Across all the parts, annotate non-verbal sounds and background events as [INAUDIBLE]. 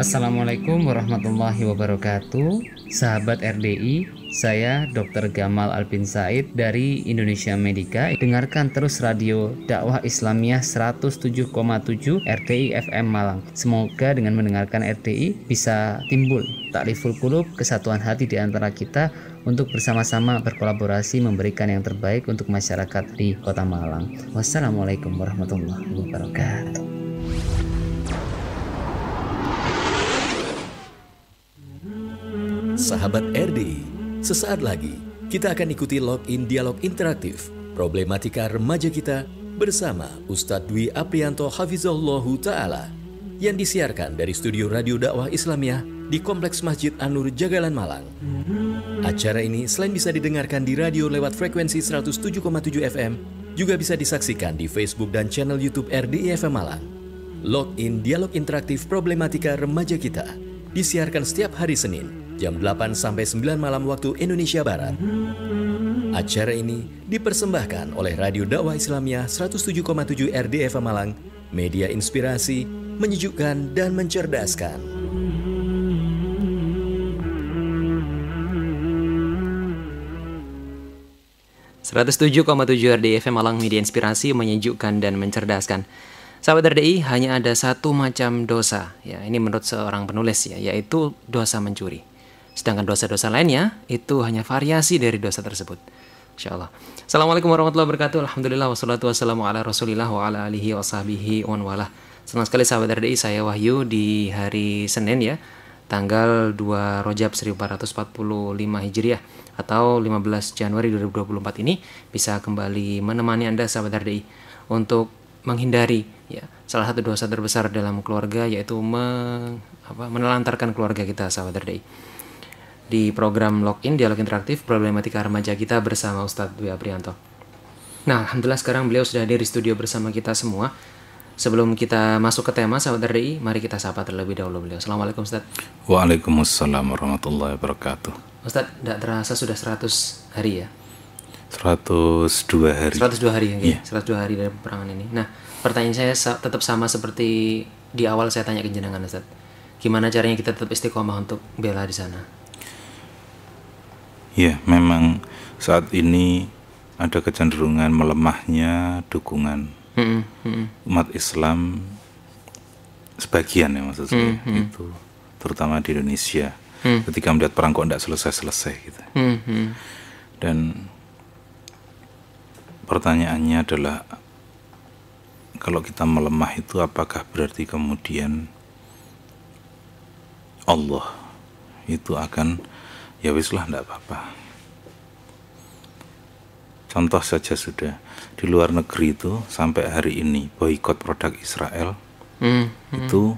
Assalamualaikum warahmatullahi wabarakatuh Sahabat RDI, saya Dr. Gamal Alpin Said dari Indonesia Medica Dengarkan terus radio dakwah Islamiyah 107,7 RDI FM Malang Semoga dengan mendengarkan RDI bisa timbul takriful kulub kesatuan hati di antara kita untuk bersama-sama berkolaborasi memberikan yang terbaik untuk masyarakat di kota Malang Wassalamualaikum warahmatullahi wabarakatuh sahabat RDI. Sesaat lagi, kita akan ikuti login dialog interaktif problematika remaja kita bersama Ustadz Dwi Aprianto Hafizullah Ta'ala yang disiarkan dari studio Radio Dakwah Islamiyah di Kompleks Masjid Anur Jagalan Malang. Acara ini selain bisa didengarkan di radio lewat frekuensi 107,7 FM, juga bisa disaksikan di Facebook dan channel YouTube RDI FM Malang. Login Dialog Interaktif Problematika Remaja Kita disiarkan setiap hari Senin jam 8 sampai 9 malam waktu Indonesia Barat. Acara ini dipersembahkan oleh Radio Dakwah Islamiyah 107,7 RDF Malang, media inspirasi, menyejukkan dan mencerdaskan. tujuh RDI Malang Media Inspirasi menyejukkan dan mencerdaskan. Sahabat RDI, hanya ada satu macam dosa, ya. Ini menurut seorang penulis ya, yaitu dosa mencuri. Sedangkan dosa-dosa lainnya itu hanya variasi dari dosa tersebut. Insyaallah. Assalamualaikum warahmatullahi wabarakatuh. Alhamdulillah wassalatu wassalamu ala rasulillah wa ala alihi wa sahbihi wa Senang sekali sahabat RDI, saya Wahyu di hari Senin ya, tanggal 2 Rojab 1445 Hijriah atau 15 Januari 2024 ini bisa kembali menemani Anda sahabat RDI untuk menghindari ya salah satu dosa terbesar dalam keluarga yaitu me, apa, menelantarkan keluarga kita sahabat RDI di program Login Dialog Interaktif Problematika Remaja kita bersama Ustadz Dwi Aprianto. Nah, Alhamdulillah sekarang beliau sudah hadir di studio bersama kita semua. Sebelum kita masuk ke tema sahabat RDI, mari kita sapa terlebih dahulu beliau. Assalamualaikum Ustadz. Waalaikumsalam warahmatullahi wabarakatuh. Ustadz, tidak terasa sudah 100 hari ya? 102 hari. 102 hari ya, yeah. 102 hari dari peperangan ini. Nah, pertanyaan saya tetap sama seperti di awal saya tanya ke jenengan Ustadz. Gimana caranya kita tetap istiqomah untuk bela di sana? Ya, memang saat ini ada kecenderungan melemahnya dukungan hmm, -hmm. umat Islam sebagian ya maksud saya hmm, -hmm. itu terutama di Indonesia hmm. ketika melihat perang kok tidak selesai-selesai gitu. hmm, -hmm. Dan pertanyaannya adalah kalau kita melemah itu apakah berarti kemudian Allah itu akan ya wis lah enggak apa-apa contoh saja sudah di luar negeri itu sampai hari ini boykot produk Israel hmm, hmm. itu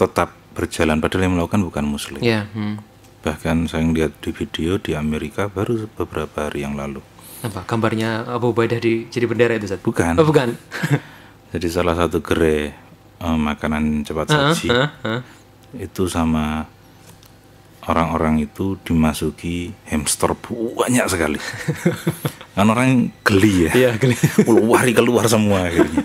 tetap berjalan padahal yang melakukan bukan muslim yeah, hmm. bahkan saya lihat di video di Amerika baru beberapa hari yang lalu apa gambarnya Abu Ubaidah di jadi bendera itu Zat? bukan oh, bukan [LAUGHS] jadi salah satu gerai eh, makanan cepat saji uh, uh, uh. itu sama orang-orang itu dimasuki hamster banyak sekali. [LAUGHS] kan orang geli ya. Iya, geli. [LAUGHS] Keluar, keluar semua akhirnya.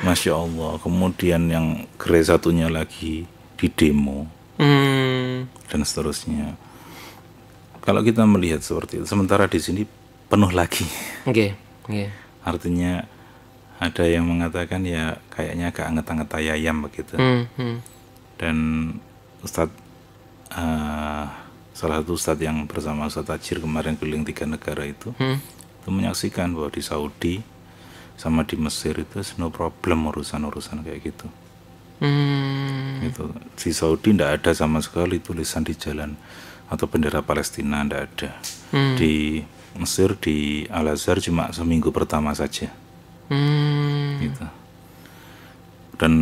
Masya Allah. Kemudian yang gereja satunya lagi di demo hmm. dan seterusnya. Kalau kita melihat seperti itu, sementara di sini penuh lagi. Oke. Okay. Yeah. Artinya ada yang mengatakan ya kayaknya agak anget-anget ayam begitu. Hmm. Hmm. Dan Ustadz uh, salah satu ustadz yang bersama Ustadz Tajir kemarin keliling tiga negara itu, hmm. itu menyaksikan bahwa di Saudi sama di Mesir itu no problem urusan-urusan kayak gitu. Hmm. Itu Di Saudi tidak ada sama sekali tulisan di jalan atau bendera Palestina tidak ada. Hmm. Di Mesir di Al Azhar cuma seminggu pertama saja. Hmm. Gitu. Dan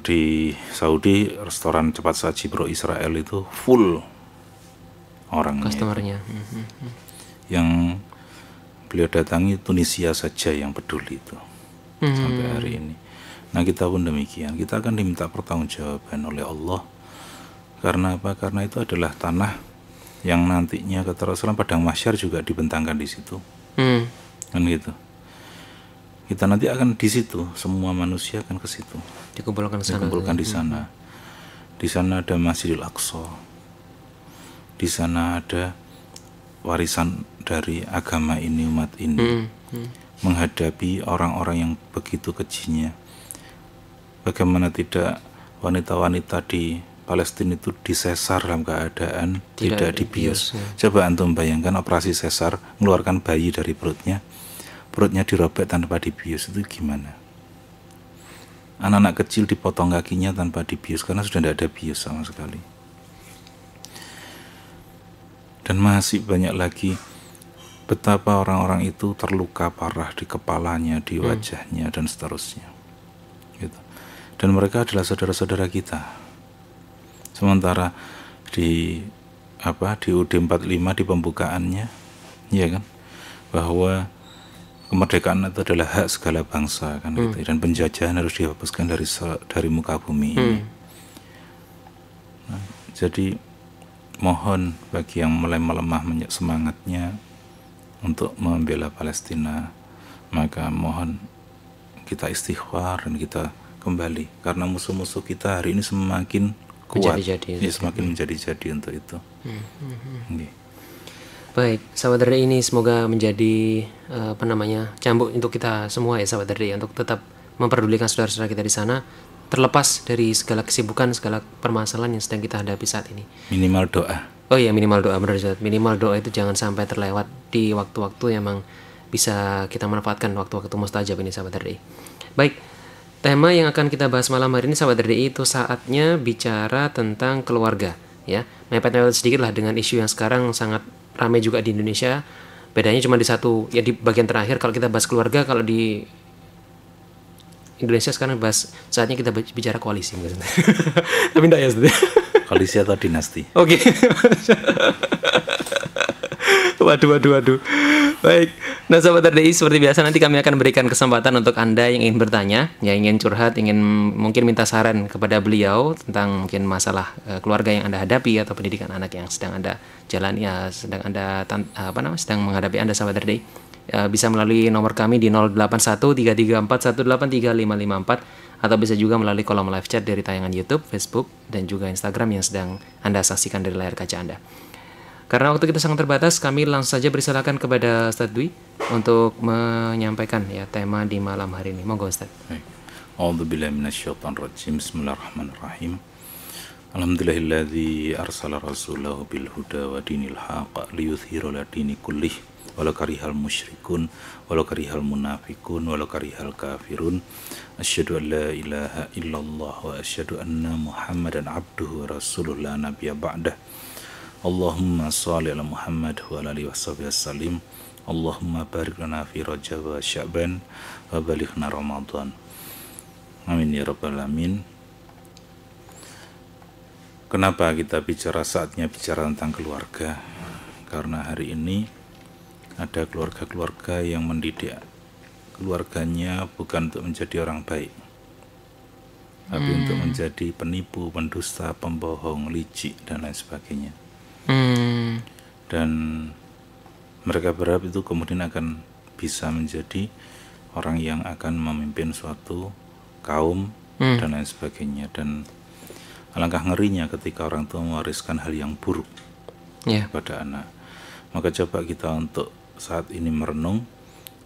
di Saudi restoran cepat saji bro Israel itu full orangnya customernya mhm. yang beliau datangi Tunisia saja yang peduli itu hmm. sampai hari ini nah kita pun demikian kita akan diminta pertanggungjawaban oleh Allah karena apa karena itu adalah tanah yang nantinya keterusan padang masyar juga dibentangkan di situ mm. kan gitu kita nanti akan di situ semua manusia akan ke situ dikumpulkan, dikumpulkan di hmm. sana di sana ada Masjidil Aqsa di sana ada warisan dari agama ini umat ini hmm. Hmm. menghadapi orang-orang yang begitu kejinya bagaimana tidak wanita-wanita di Palestina itu disesar dalam keadaan tidak, tidak dibius. Ya. Coba antum bayangkan operasi sesar mengeluarkan bayi dari perutnya, perutnya dirobek tanpa dibius itu gimana? Anak-anak kecil dipotong kakinya tanpa dibius karena sudah tidak ada bius sama sekali. Dan masih banyak lagi betapa orang-orang itu terluka parah di kepalanya, di hmm. wajahnya, hmm. dan seterusnya. Gitu. Dan mereka adalah saudara-saudara kita. Sementara di apa di UD 45 di pembukaannya, ya kan, bahwa kemerdekaan itu adalah hak segala bangsa kan gitu ya. hmm. gitu dan penjajahan harus dihapuskan dari dari muka bumi hmm. nah, jadi mohon bagi yang mulai melemah semangatnya untuk membela Palestina maka mohon kita istighfar dan kita kembali karena musuh-musuh kita hari ini semakin kuat menjadi -jadi. Iya, ya, semakin menjadi-jadi untuk itu hmm. Okay. Hmm, hmm. Baik, sahabat dari ini semoga menjadi uh, apa namanya cambuk untuk kita semua ya sahabat dari ya, untuk tetap memperdulikan saudara-saudara kita di sana terlepas dari segala kesibukan, segala permasalahan yang sedang kita hadapi saat ini. Minimal doa. Oh iya minimal doa benar sahabat. Minimal doa itu jangan sampai terlewat di waktu-waktu yang memang bisa kita manfaatkan waktu-waktu mustajab ini sahabat dari Baik, tema yang akan kita bahas malam hari ini sahabat dari itu saatnya bicara tentang keluarga ya. Mepet-mepet sedikit lah dengan isu yang sekarang sangat rame juga di Indonesia bedanya cuma di satu ya di bagian terakhir kalau kita bahas keluarga kalau di Indonesia sekarang bahas saatnya kita bicara koalisi mungkin [LAUGHS] tapi enggak ya koalisi atau dinasti oke okay. [LAUGHS] [LAUGHS] waduh, waduh, waduh. Baik, nah sahabat RDI seperti biasa nanti kami akan berikan kesempatan untuk Anda yang ingin bertanya, yang ingin curhat, ingin mungkin minta saran kepada beliau tentang mungkin masalah uh, keluarga yang Anda hadapi atau pendidikan anak yang sedang Anda jalani, ya, sedang Anda eh, apa namanya, sedang menghadapi Anda sahabat RDI. Uh, bisa melalui nomor kami di 081334183554 atau bisa juga melalui kolom live chat dari tayangan YouTube, Facebook, dan juga Instagram yang sedang Anda saksikan dari layar kaca Anda. Karena waktu kita sangat terbatas, kami langsung saja bersilakan kepada Ustaz Dwi untuk menyampaikan ya tema di malam hari ini. Monggo Ustadz. A'udzubillahiminasyaitonirrajim. Bismillahirrahmanirrahim. Alhamdulillahilladzi arsala rasulahu bil huda wa dinil haq liyuthhiru ala dini kullih walau karihal musyrikun walau karihal munafikun walau karihal kafirun asyhadu an la ilaha illallah wa asyhadu anna muhammadan abduhu wa rasuluh la nabiyya ba'dah Allahumma salli ala Muhammad wa ala alihi washabihi wasallim. Allahumma barik lana fi Rajab wa Sya'ban wa balighna Ramadan. Amin ya rabbal alamin. Kenapa kita bicara saatnya bicara tentang keluarga? Karena hari ini ada keluarga-keluarga yang mendidik keluarganya bukan untuk menjadi orang baik, tapi hmm. untuk menjadi penipu, pendusta, pembohong, licik, dan lain sebagainya hmm. dan mereka berharap itu kemudian akan bisa menjadi orang yang akan memimpin suatu kaum hmm. dan lain sebagainya dan alangkah ngerinya ketika orang tua mewariskan hal yang buruk yeah. kepada anak maka coba kita untuk saat ini merenung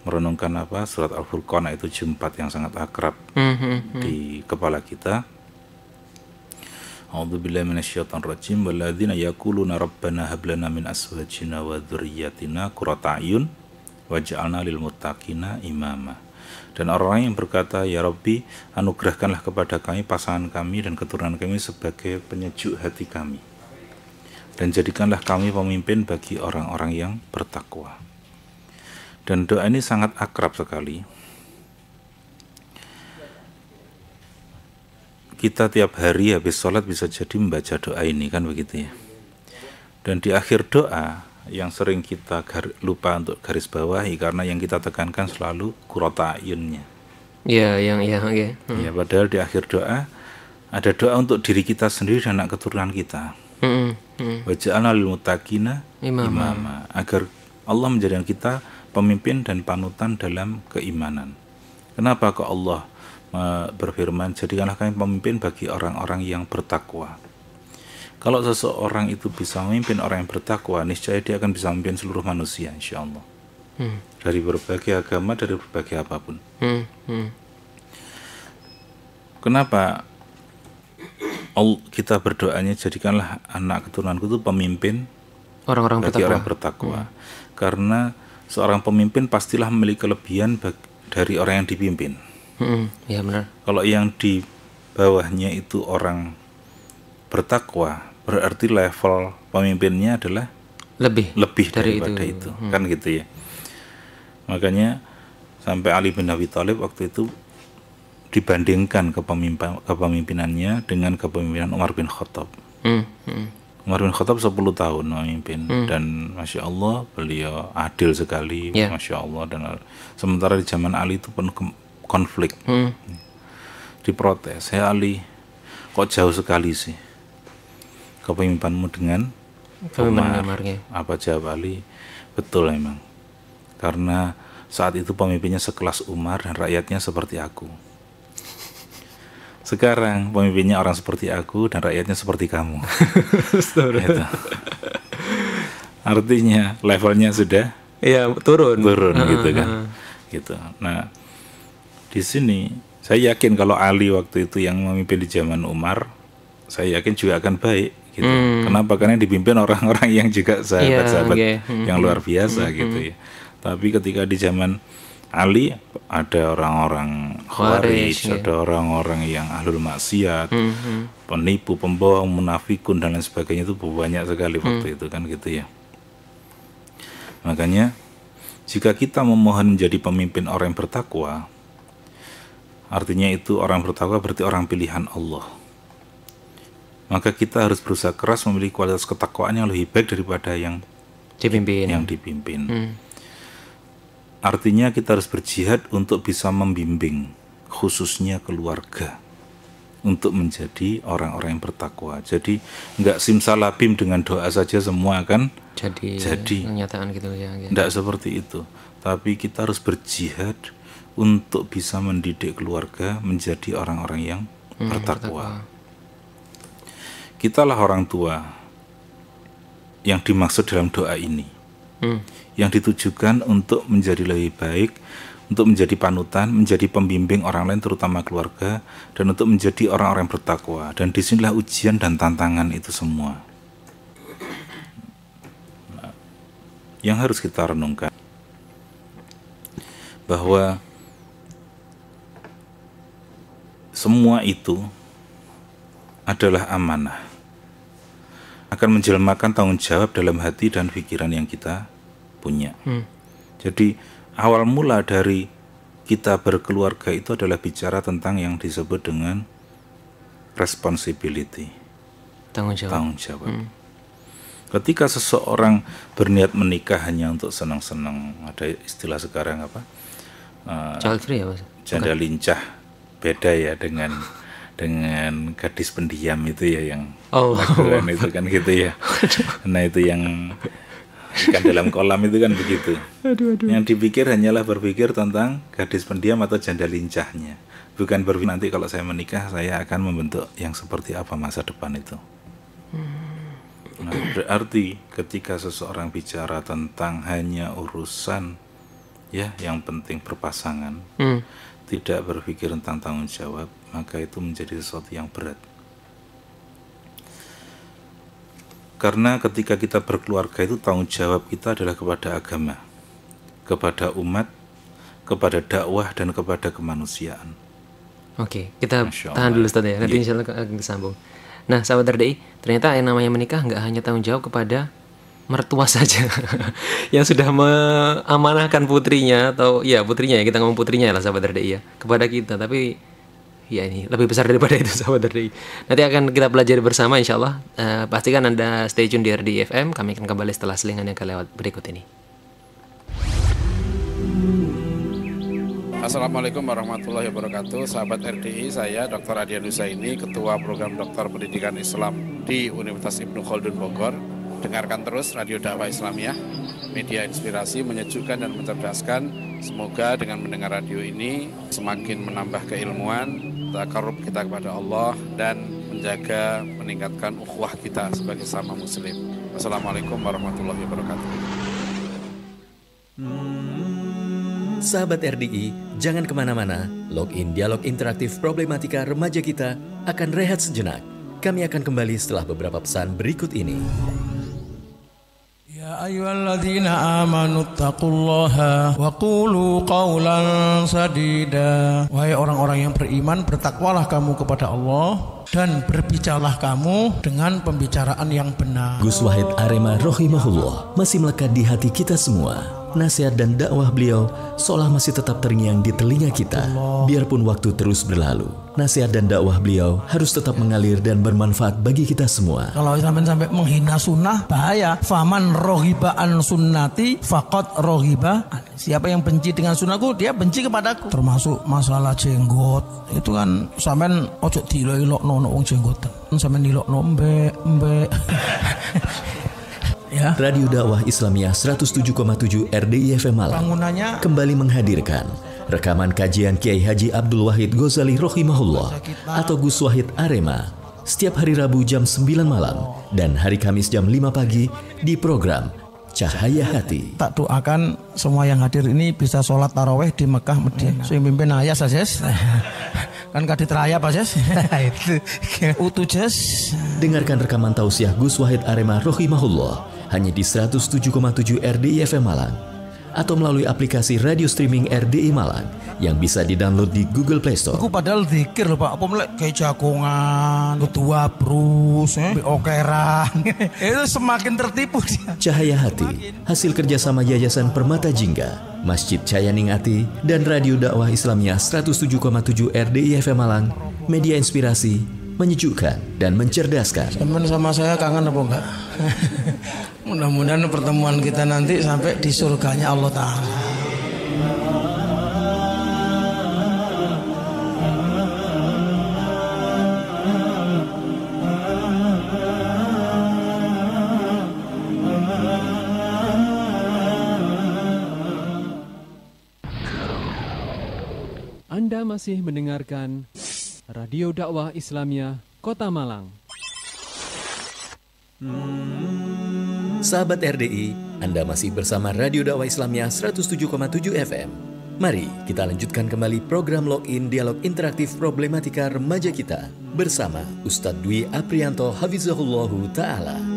merenungkan apa surat al-furqan itu jumpat yang sangat akrab mm -hmm. di kepala kita A'udzu billahi minasyaitonir rajim walladzina yaquluna rabbana hab lana min azwajina wa dzurriyyatina qurrata ayun waj'alna lil muttaqina imama. Dan orang yang berkata, Ya Rabbi, anugerahkanlah kepada kami pasangan kami dan keturunan kami sebagai penyejuk hati kami. Dan jadikanlah kami pemimpin bagi orang-orang yang bertakwa. Dan doa ini sangat akrab sekali kita tiap hari habis sholat bisa jadi membaca doa ini kan begitu ya dan di akhir doa yang sering kita lupa untuk garis bawahi karena yang kita tekankan selalu ayunnya ya yang ya ya hmm. ya padahal di akhir doa ada doa untuk diri kita sendiri dan anak keturunan kita hmm. Hmm. hmm. imama agar Allah menjadikan kita pemimpin dan panutan dalam keimanan kenapa kok Allah berfirman, jadikanlah kami pemimpin bagi orang-orang yang bertakwa. Kalau seseorang itu bisa memimpin orang yang bertakwa, niscaya dia akan bisa memimpin seluruh manusia, insya Allah. Hmm. Dari berbagai agama, dari berbagai apapun. Hmm. Hmm. Kenapa kita berdoanya jadikanlah anak keturunanku itu pemimpin orang-orang bagi bertakwa. orang bertakwa? Hmm. Karena seorang pemimpin pastilah memiliki kelebihan dari orang yang dipimpin. Hmm, ya benar. Kalau yang di bawahnya itu orang bertakwa, berarti level pemimpinnya adalah lebih lebih dari daripada itu, itu. Hmm. kan gitu ya. Makanya sampai Ali bin Abi Thalib waktu itu dibandingkan kepemimpinannya dengan kepemimpinan Umar bin Khattab. Hmm. Hmm. Umar bin Khattab 10 tahun memimpin hmm. dan masya Allah beliau adil sekali, yeah. masya Allah dan sementara di zaman Ali itu penuh konflik hmm. diprotes ya Ali kok jauh sekali sih kepemimpinanmu dengan Umar apa jawab Ali betul emang karena saat itu pemimpinnya sekelas Umar dan rakyatnya seperti aku sekarang pemimpinnya orang seperti aku dan rakyatnya seperti kamu [LAUGHS] gitu. artinya levelnya sudah ya turun turun uh -huh. gitu kan gitu nah di sini saya yakin kalau Ali waktu itu yang memimpin di zaman Umar saya yakin juga akan baik gitu hmm. kenapa karena dipimpin [LAUGHS] orang-orang yang juga sahabat-sahabat yeah, okay. Hmm. yang luar biasa hmm. gitu hmm. ya tapi ketika di zaman Ali ada orang-orang khawarij, ya. ada orang-orang yang ahlul maksiat, mm -hmm. penipu, pembohong, munafikun dan lain sebagainya itu banyak sekali mm. waktu hmm. itu kan gitu ya. Makanya jika kita memohon menjadi pemimpin orang yang bertakwa, Artinya itu orang bertakwa berarti orang pilihan Allah. Maka kita harus berusaha keras memiliki kualitas ketakwaan yang lebih baik daripada yang dipimpin. Yang dipimpin. Hmm. Artinya kita harus berjihad untuk bisa membimbing khususnya keluarga untuk menjadi orang-orang yang bertakwa. Jadi nggak simsalabim dengan doa saja semua kan jadi jadi kenyataan gitu ya. Gitu. Nggak seperti itu. Tapi kita harus berjihad untuk bisa mendidik keluarga menjadi orang-orang yang hmm, bertakwa. Kitalah orang tua yang dimaksud dalam doa ini, hmm. yang ditujukan untuk menjadi lebih baik, untuk menjadi panutan, menjadi pembimbing orang lain terutama keluarga, dan untuk menjadi orang-orang yang bertakwa. Dan disinilah ujian dan tantangan itu semua. Yang harus kita renungkan bahwa semua itu adalah amanah akan menjelmakan tanggung jawab dalam hati dan pikiran yang kita punya. Hmm. Jadi awal mula dari kita berkeluarga itu adalah bicara tentang yang disebut dengan responsibility. Tanggung jawab. Tanggung jawab. Hmm. Ketika seseorang berniat menikah hanya untuk senang-senang, ada istilah sekarang apa? Uh, Child ya, Janda lincah beda ya dengan dengan gadis pendiam itu ya yang oh. itu kan gitu ya. [LAUGHS] Nah itu yang kan dalam kolam itu kan begitu. Aduh, aduh. Yang dipikir hanyalah berpikir tentang gadis pendiam atau janda lincahnya. Bukan berpikir nanti kalau saya menikah saya akan membentuk yang seperti apa masa depan itu. Nah, berarti ketika seseorang bicara tentang hanya urusan ya yang penting berpasangan. Hmm tidak berpikir tentang tanggung jawab, maka itu menjadi sesuatu yang berat. Karena ketika kita berkeluarga itu tanggung jawab kita adalah kepada agama, kepada umat, kepada dakwah dan kepada kemanusiaan. Oke, kita tahan dulu Ustaz ya. Nanti yeah. insyaallah akan disambung Nah, sahabat RDI, ternyata yang namanya menikah nggak hanya tanggung jawab kepada mertua saja [LAUGHS] yang sudah mengamanahkan putrinya atau ya putrinya ya kita ngomong putrinya lah sahabat RDI ya kepada kita tapi ya ini lebih besar daripada itu [LAUGHS] sahabat RDI nanti akan kita pelajari bersama insya Allah uh, pastikan anda stay tune di RDI FM kami akan kembali setelah selingan yang kelewat berikut ini Assalamualaikum warahmatullahi wabarakatuh Sahabat RDI, saya Dr. Adian ini Ketua Program Dokter Pendidikan Islam di Universitas Ibnu Khaldun Bogor dengarkan terus Radio Dakwah Islamiyah, media inspirasi, menyejukkan dan mencerdaskan. Semoga dengan mendengar radio ini semakin menambah keilmuan, takarub kita kepada Allah dan menjaga meningkatkan ukhuwah kita sebagai sama muslim. Wassalamualaikum warahmatullahi wabarakatuh. Hmm, sahabat RDI, jangan kemana-mana. Login dialog interaktif problematika remaja kita akan rehat sejenak. Kami akan kembali setelah beberapa pesan berikut ini. أيها الذين آمنوا اتقوا الله وقولوا قولا sadida Wahai orang-orang yang beriman bertakwalah kamu kepada Allah dan berbicaralah kamu dengan pembicaraan yang benar. Gus Wahid Arema rohimahullah masih melekat di hati kita semua nasihat dan dakwah beliau seolah masih tetap terngiang di telinga kita. Biarpun waktu terus berlalu, nasihat dan dakwah beliau harus tetap mengalir dan bermanfaat bagi kita semua. Kalau sampai sampai menghina sunnah bahaya. Faman an sunnati fakot rohiba. Siapa yang benci dengan sunnahku dia benci kepadaku. Termasuk masalah jenggot itu kan sampai ojo dilo ilok nono jenggot. jenggotan. sampai dilok nombek, mbek. [LAUGHS] ya. Radio Dakwah Islamiyah 107,7 RDI FM Malang kembali menghadirkan rekaman kajian Kiai Haji Abdul Wahid Ghazali Rohimahullah atau Gus Wahid Arema setiap hari Rabu jam 9 malam dan hari Kamis jam 5 pagi di program Cahaya Hati. Tak doakan semua yang hadir ini bisa sholat taraweh di Mekah Medina. Iya. Saya mimpin ayah [LAUGHS] saja. Kan kadit raya Pak Jas. [LAUGHS] itu. Utu Jas. Dengarkan rekaman tausiah Gus Wahid Arema Rohimahullah hanya di 107,7 FM Malang atau melalui aplikasi radio streaming RDI Malang yang bisa didownload di Google Play Store. Aku padahal dikir loh Pak, apa melek kayak jagongan, tua brus, eh? okeran. [LAUGHS] Itu semakin tertipu dia. Cahaya Hati, hasil kerjasama Yayasan Permata Jingga, Masjid Cayaning Ati, dan Radio Dakwah Islamnya 107,7 RDI FM Malang, media inspirasi menyejukkan, dan mencerdaskan. Teman sama saya kangen apa enggak? [LAUGHS] Mudah-mudahan pertemuan kita nanti sampai di surganya Allah Ta'ala. Anda masih mendengarkan Radio Dakwah Islamia Kota Malang. Sahabat RDI, Anda masih bersama Radio Dakwah Islamia 107,7 FM. Mari kita lanjutkan kembali program login dialog interaktif problematika remaja kita bersama Ustadz Dwi Aprianto Hafizahullahu Ta'ala.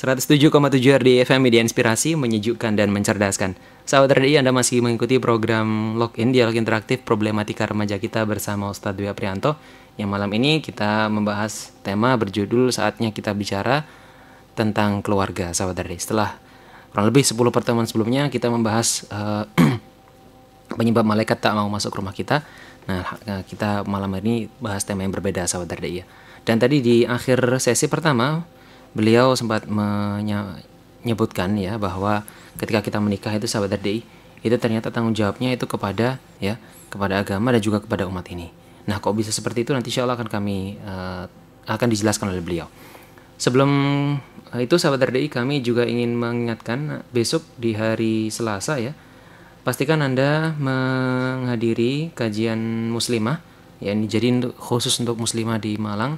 107,7 RDI FM Media Inspirasi menyejukkan dan mencerdaskan. Sahabat RDI, Anda masih mengikuti program Login Dialog Interaktif Problematika Remaja kita bersama Ustadz Dwi Aprianto. Yang malam ini kita membahas tema berjudul Saatnya Kita Bicara tentang keluarga, sahabat RDI. Setelah kurang lebih 10 pertemuan sebelumnya kita membahas uh, [CLEARS THROAT] penyebab malaikat tak mau masuk rumah kita. Nah, eh, kita malam ini bahas tema yang berbeda sahabat RDI Dan tadi di akhir sesi pertama beliau sempat menyebutkan ya bahwa ketika kita menikah itu sahabat RDI itu ternyata tanggung jawabnya itu kepada ya kepada agama dan juga kepada umat ini. Nah, kok bisa seperti itu nanti insya Allah akan kami uh, akan dijelaskan oleh beliau. Sebelum eh, itu sahabat RDI kami juga ingin mengingatkan besok di hari Selasa ya pastikan Anda menghadiri kajian muslimah ya ini jadi khusus untuk muslimah di Malang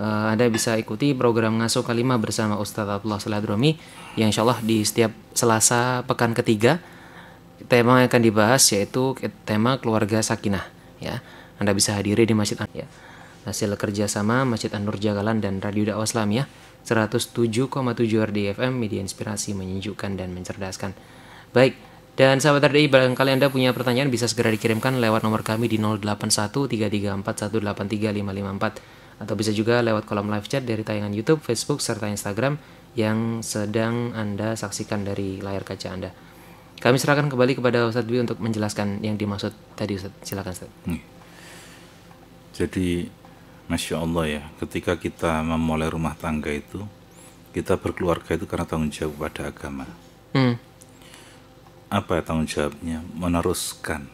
uh, Anda bisa ikuti program Ngasuh Kalima bersama Ustadz Abdullah Saladromi yang insya Allah di setiap Selasa pekan ketiga tema yang akan dibahas yaitu tema keluarga sakinah ya. Anda bisa hadiri di Masjid An ya. Hasil kerjasama Masjid An-Nur Jagalan dan Radio Dakwah Islamiyah 107,7 RDFM Media Inspirasi Menyejukkan dan Mencerdaskan. Baik, dan sahabat RDI, barangkali Anda punya pertanyaan bisa segera dikirimkan lewat nomor kami di 081 atau bisa juga lewat kolom live chat dari tayangan YouTube, Facebook, serta Instagram yang sedang Anda saksikan dari layar kaca Anda. Kami serahkan kembali kepada Ustadz Dwi untuk menjelaskan yang dimaksud tadi Ustadz. Silakan Ustadz. Jadi Masya Allah ya, ketika kita memulai rumah tangga itu, kita berkeluarga itu karena tanggung jawab pada agama. Hmm. Apa ya tanggung jawabnya? Meneruskan,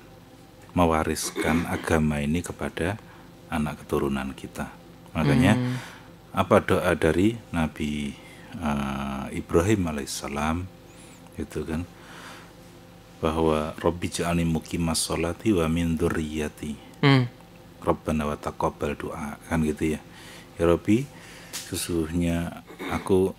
mewariskan agama ini kepada anak keturunan kita. Makanya hmm. apa doa dari Nabi uh, Ibrahim alaihissalam itu kan bahwa Robbi ja'alni mukimah sholati wa min durriyati Hmm. Rabbana wa taqabbal doa kan gitu ya. Ya Robbi sesungguhnya aku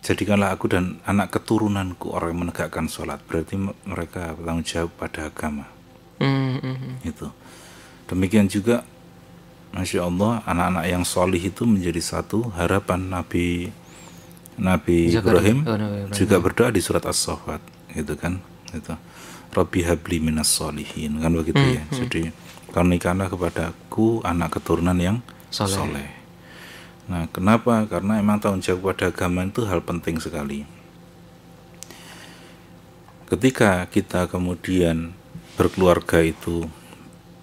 jadikanlah aku dan anak keturunanku orang yang menegakkan sholat berarti mereka bertanggung jawab pada agama -hmm. hmm, hmm. itu demikian juga Masya Allah anak-anak yang solih itu menjadi satu harapan Nabi Nabi Zakaria. Ibrahim oh, Nabi Ibrahim. juga berdoa di surat as sofat gitu kan itu Rabbi habli minas solihin kan begitu hmm, ya hmm. jadi karunikanlah kepadaku anak keturunan yang soleh. soleh nah kenapa karena emang tahun jawab pada agama itu hal penting sekali ketika kita kemudian berkeluarga itu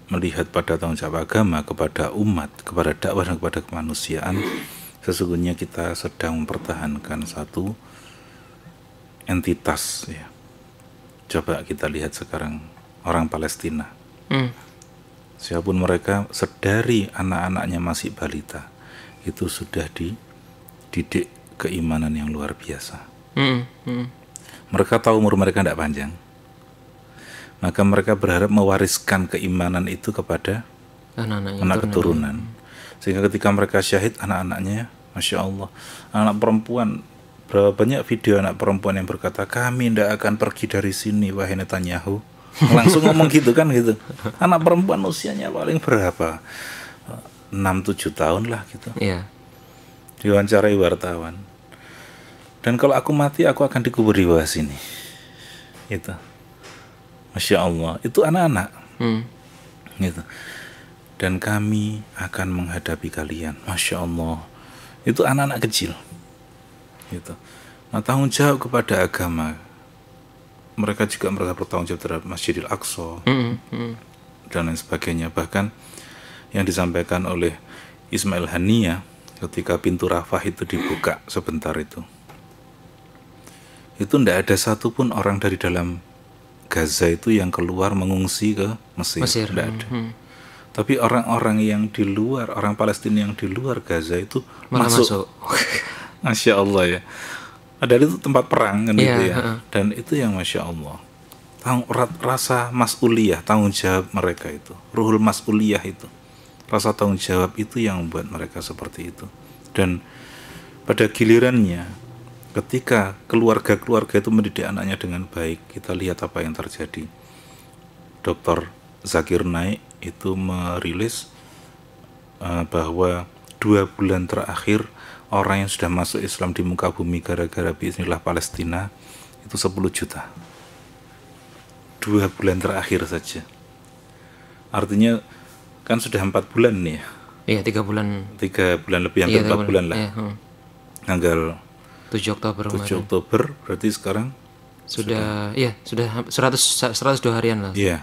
melihat pada tanggung jawab agama kepada umat, kepada dakwah dan kepada kemanusiaan, sesungguhnya kita sedang mempertahankan satu entitas. Ya. Coba kita lihat sekarang orang Palestina, hmm. siapun mereka, sedari anak-anaknya masih balita, itu sudah dididik keimanan yang luar biasa. Hmm. Hmm. Mereka tahu umur mereka tidak panjang maka mereka berharap mewariskan keimanan itu kepada anak-anak anak keturunan. Sehingga ketika mereka syahid anak-anaknya, masya Allah, anak perempuan berapa banyak video anak perempuan yang berkata kami tidak akan pergi dari sini wahai Netanyahu [LAUGHS] langsung ngomong gitu kan gitu anak perempuan usianya paling berapa 6-7 tahun lah gitu yeah. diwawancarai wartawan dan kalau aku mati aku akan dikubur di bawah sini Itu. Masya Allah itu anak-anak hmm. gitu dan kami akan menghadapi kalian Masya Allah itu anak-anak kecil gitu nah tanggung jawab kepada agama mereka juga merasa bertanggung jawab terhadap Masjidil Aqsa hmm. Hmm. dan lain sebagainya bahkan yang disampaikan oleh Ismail Haniyah ketika pintu Rafah itu dibuka sebentar itu itu tidak ada satupun orang dari dalam Gaza itu yang keluar mengungsi ke Mesir, Mesir. tidak ada. Hmm, hmm. Tapi orang-orang yang di luar, orang Palestina yang di luar Gaza itu masuk. masuk. [LAUGHS] Masya Allah ya. ada itu tempat perang kan yeah, gitu iya, ya. Dan itu yang Masya Allah. Tang rasa mas'uliyah, tanggung jawab mereka itu. Ruhul mas'uliyah itu. Rasa tanggung jawab itu yang membuat mereka seperti itu. Dan pada gilirannya ketika keluarga-keluarga itu mendidik anaknya dengan baik, kita lihat apa yang terjadi. Dokter Zakir Naik itu merilis uh, bahwa dua bulan terakhir orang yang sudah masuk Islam di muka bumi gara-gara bismillah Palestina itu 10 juta. Dua bulan terakhir saja. Artinya kan sudah empat bulan nih ya? Iya tiga bulan. Tiga bulan lebih hampir iya, empat bulan, lah. Iya, hmm. Anggal 7 Oktober 7 kemarin. Oktober berarti sekarang sudah, sudah iya sudah 100 102 harian lah. Iya.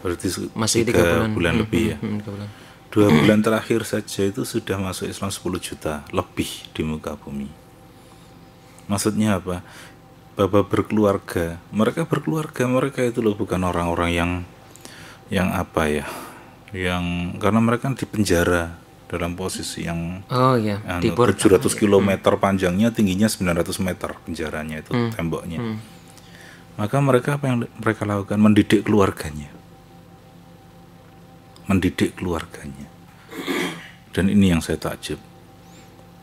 Berarti masih tiga bulan, bulan hmm, lebih ya. 3 hmm, hmm, bulan. Dua bulan terakhir saja itu sudah masuk Islam 10 juta lebih di muka bumi. Maksudnya apa? Bapak berkeluarga, mereka berkeluarga, mereka itu loh bukan orang-orang yang yang apa ya? Yang karena mereka kan di penjara, dalam posisi yang oh iya anu, 700 ah, iya. km panjangnya tingginya 900 meter penjaranya itu hmm. temboknya hmm. maka mereka apa yang mereka lakukan mendidik keluarganya mendidik keluarganya dan ini yang saya takjub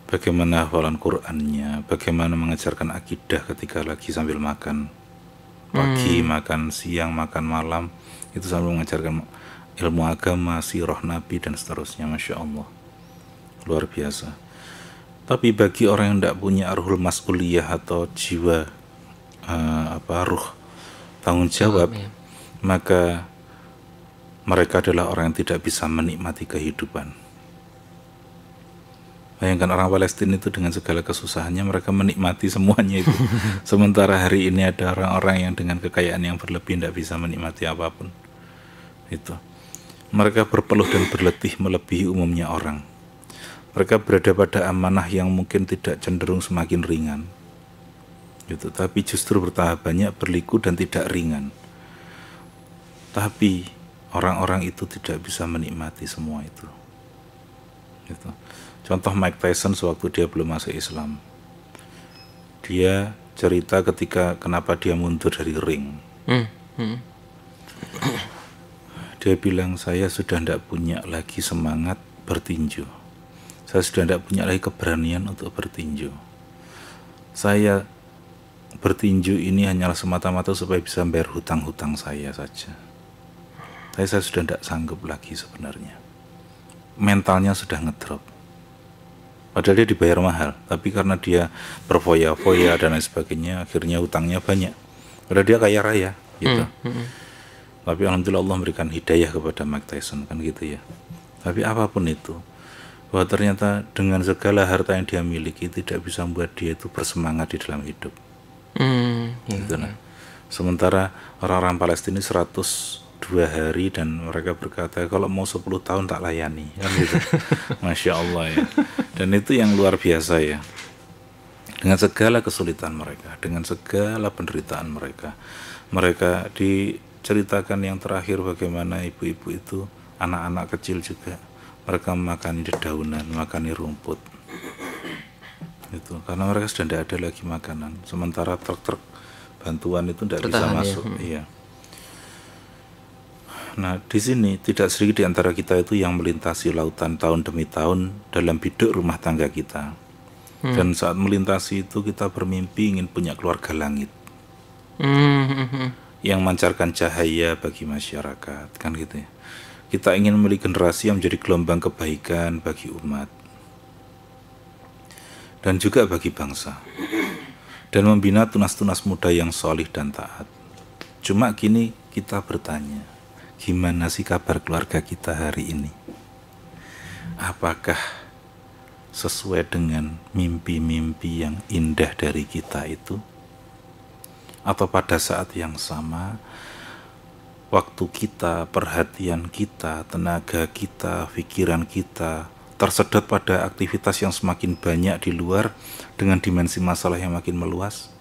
bagaimana hafalan Qurannya bagaimana mengejarkan akidah ketika lagi sambil makan pagi hmm. makan siang makan malam itu selalu mengajarkan ilmu agama, sirah nabi dan seterusnya Masya Allah luar biasa tapi bagi orang yang tidak punya arhul mas'uliyah atau jiwa uh, apa ruh tanggung jawab ya. maka mereka adalah orang yang tidak bisa menikmati kehidupan bayangkan orang Palestina itu dengan segala kesusahannya mereka menikmati semuanya itu [LAUGHS] sementara hari ini ada orang-orang yang dengan kekayaan yang berlebih tidak bisa menikmati apapun itu mereka berpeluh dan berletih melebihi umumnya orang. Mereka berada pada amanah yang mungkin tidak cenderung semakin ringan. Gitu, tapi justru bertahap banyak berliku dan tidak ringan. Tapi orang-orang itu tidak bisa menikmati semua itu. Gitu. Contoh Mike Tyson sewaktu dia belum masuk Islam. Dia cerita ketika kenapa dia mundur dari ring. Hmm. Hmm. Dia bilang, saya sudah tidak punya lagi semangat bertinju. Saya sudah tidak punya lagi keberanian untuk bertinju. Saya bertinju ini hanyalah semata-mata supaya bisa membayar hutang-hutang saya saja. Tapi saya sudah tidak sanggup lagi sebenarnya. Mentalnya sudah ngedrop. Padahal dia dibayar mahal, tapi karena dia berfoya-foya dan lain sebagainya, akhirnya hutangnya banyak. Padahal dia kaya raya, gitu. Mm, -hmm. hmm tapi alhamdulillah Allah memberikan hidayah kepada Mike Tyson kan gitu ya tapi apapun itu bahwa ternyata dengan segala harta yang dia miliki tidak bisa membuat dia itu bersemangat di dalam hidup mm, gitu nah sementara orang-orang Palestina 100 dua hari dan mereka berkata kalau mau 10 tahun tak layani kan gitu. [LAUGHS] Masya Allah ya dan itu yang luar biasa ya dengan segala kesulitan mereka dengan segala penderitaan mereka mereka di ceritakan yang terakhir bagaimana ibu-ibu itu anak-anak kecil juga mereka makan dedaunan, makan rumput. Itu karena mereka sudah tidak ada lagi makanan. Sementara truk-truk bantuan itu tidak bisa ya. masuk. Ya. Iya. Nah, di sini tidak sedikit di antara kita itu yang melintasi lautan tahun demi tahun dalam biduk rumah tangga kita. Hmm. Dan saat melintasi itu kita bermimpi ingin punya keluarga langit. Hmm. hmm, hmm yang mancarkan cahaya bagi masyarakat kan gitu ya kita ingin memiliki generasi yang menjadi gelombang kebaikan bagi umat dan juga bagi bangsa dan membina tunas-tunas muda yang solih dan taat cuma kini kita bertanya gimana sih kabar keluarga kita hari ini apakah sesuai dengan mimpi-mimpi yang indah dari kita itu atau pada saat yang sama waktu kita, perhatian kita, tenaga kita, pikiran kita tersedot pada aktivitas yang semakin banyak di luar dengan dimensi masalah yang makin meluas.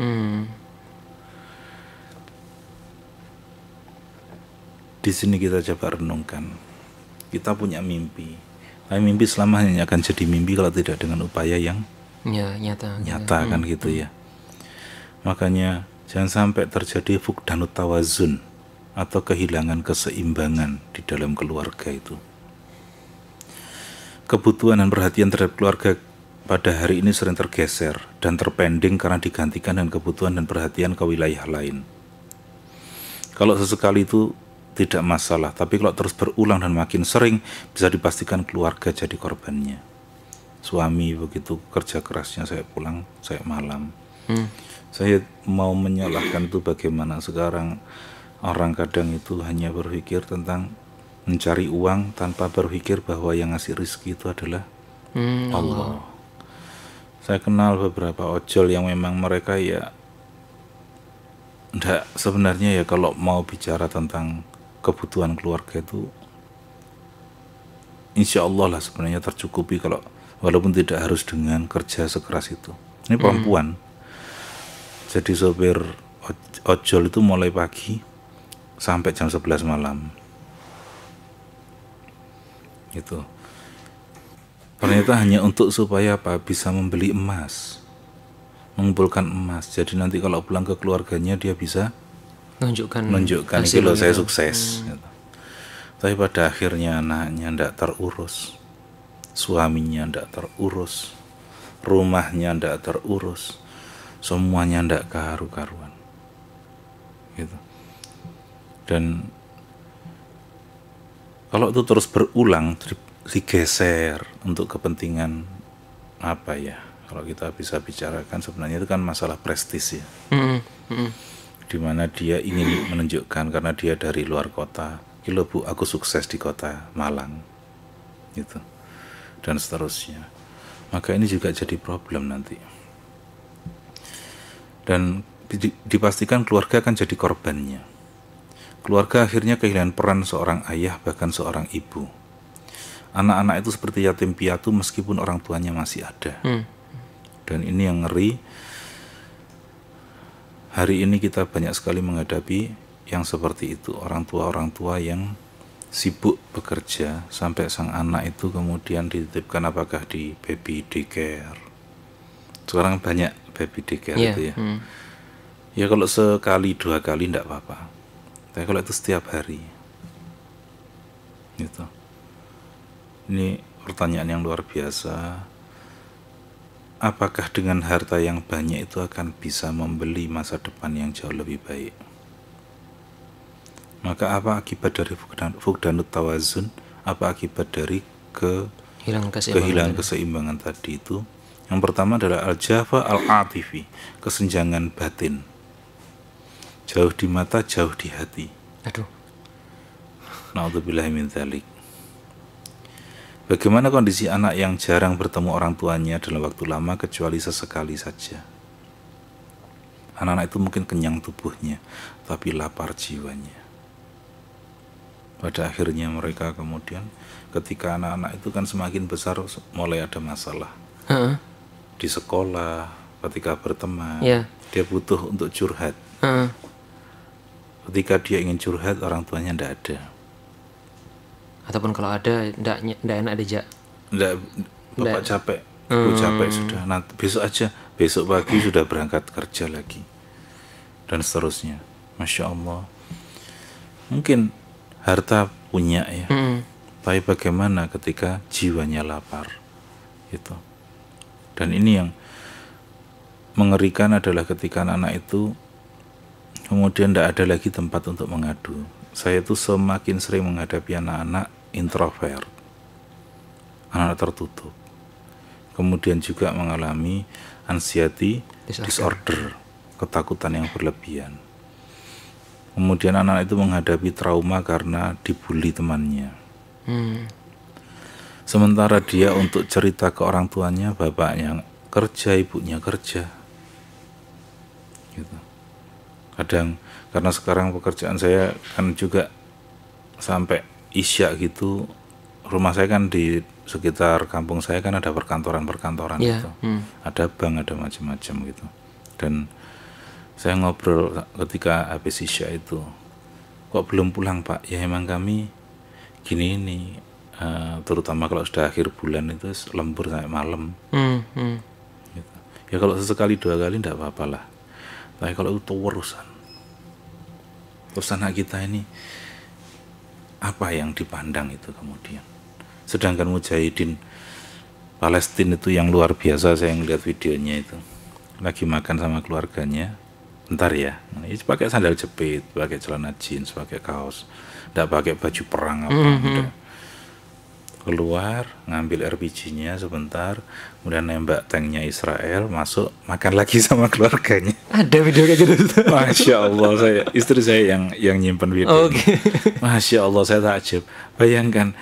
Hmm. Di sini kita coba renungkan. Kita punya mimpi. Tapi nah, mimpi selama hanya akan jadi mimpi kalau tidak dengan upaya yang ya, nyata. Nyata ya. kan hmm. gitu ya. Makanya jangan sampai terjadi fukdanut tawazun atau kehilangan keseimbangan di dalam keluarga itu. Kebutuhan dan perhatian terhadap keluarga pada hari ini sering tergeser dan terpending karena digantikan dengan kebutuhan dan perhatian ke wilayah lain. Kalau sesekali itu tidak masalah, tapi kalau terus berulang dan makin sering, bisa dipastikan keluarga jadi korbannya. Suami begitu kerja kerasnya saya pulang, saya malam. Hmm saya mau menyalahkan itu bagaimana sekarang orang kadang itu hanya berpikir tentang mencari uang tanpa berpikir bahwa yang ngasih rizki itu adalah hmm, Allah. Allah. Saya kenal beberapa ojol yang memang mereka ya enggak sebenarnya ya kalau mau bicara tentang kebutuhan keluarga itu insya Allah lah sebenarnya tercukupi kalau walaupun tidak harus dengan kerja sekeras itu. Ini hmm. perempuan. Hmm jadi sopir ojol itu mulai pagi sampai jam 11 malam Itu. ternyata hanya untuk supaya apa bisa membeli emas mengumpulkan emas jadi nanti kalau pulang ke keluarganya dia bisa menunjukkan menunjukkan itu saya sukses hmm. gitu. tapi pada akhirnya anaknya tidak terurus suaminya tidak terurus rumahnya tidak terurus semuanya ndak karu-karuan gitu dan kalau itu terus berulang digeser untuk kepentingan apa ya kalau kita bisa bicarakan sebenarnya itu kan masalah prestis ya mm -hmm. dimana dia ingin menunjukkan karena dia dari luar kota kilo bu aku sukses di kota Malang gitu dan seterusnya maka ini juga jadi problem nanti dan dipastikan keluarga akan jadi korbannya. Keluarga akhirnya kehilangan peran seorang ayah bahkan seorang ibu. Anak-anak itu seperti yatim piatu meskipun orang tuanya masih ada. Hmm. Dan ini yang ngeri. Hari ini kita banyak sekali menghadapi yang seperti itu, orang tua-orang tua yang sibuk bekerja sampai sang anak itu kemudian dititipkan apakah di baby daycare. Sekarang banyak baby daycare yeah. itu ya hmm. ya kalau sekali dua kali tidak apa-apa tapi kalau itu setiap hari gitu ini pertanyaan yang luar biasa apakah dengan harta yang banyak itu akan bisa membeli masa depan yang jauh lebih baik? Maka apa akibat dari fukdanut tawazun? Apa akibat dari ke kehilangan keseimbangan, kehilangan keseimbangan tadi itu? Yang pertama adalah al-jafa al-atifi, kesenjangan batin. Jauh di mata, jauh di hati. Aduh. Naudzubillah min dzalik. Bagaimana kondisi anak yang jarang bertemu orang tuanya dalam waktu lama kecuali sesekali saja? Anak-anak itu mungkin kenyang tubuhnya, tapi lapar jiwanya. Pada akhirnya mereka kemudian ketika anak-anak itu kan semakin besar mulai ada masalah. Uh di sekolah, ketika berteman, yeah. dia butuh untuk curhat. Uh. Ketika dia ingin curhat, orang tuanya tidak ada. Ataupun kalau ada, tidak enak diajak. Tidak, bapak ndak. capek, hmm. capek sudah. Nanti besok aja, besok pagi sudah berangkat kerja lagi, dan seterusnya. Masya Allah. Mungkin harta punya ya, hmm. tapi bagaimana ketika jiwanya lapar, itu dan ini yang mengerikan adalah ketika anak itu kemudian tidak ada lagi tempat untuk mengadu. Saya itu semakin sering menghadapi anak-anak introvert, anak anak tertutup. Kemudian juga mengalami anxiety disorder, disorder ketakutan yang berlebihan. Kemudian anak itu menghadapi trauma karena dibully temannya. Hmm Sementara dia untuk cerita ke orang tuanya, bapaknya kerja, ibunya kerja. Gitu. Kadang karena sekarang pekerjaan saya kan juga sampai isya gitu. Rumah saya kan di sekitar kampung saya kan ada perkantoran-perkantoran yeah. gitu. Hmm. Ada bank, ada macam-macam gitu. Dan saya ngobrol ketika habis isya itu. Kok belum pulang, Pak? Ya emang kami gini nih uh, terutama kalau sudah akhir bulan itu lembur sampai malam hmm, hmm. Gitu. ya kalau sesekali dua kali tidak apa-apa lah tapi kalau itu terusan terus anak kita ini apa yang dipandang itu kemudian sedangkan mujahidin Palestina itu yang luar biasa saya lihat videonya itu lagi makan sama keluarganya ntar ya ini ya, pakai sandal jepit pakai celana jeans pakai kaos tidak pakai baju perang apa mm -hmm. hmm keluar ngambil RPG-nya sebentar kemudian nembak tanknya Israel masuk makan lagi [LAUGHS] sama keluarganya ada video kayak gitu [LAUGHS] masya Allah saya istri saya yang yang nyimpen video oh, okay. [LAUGHS] masya Allah saya takjub bayangkan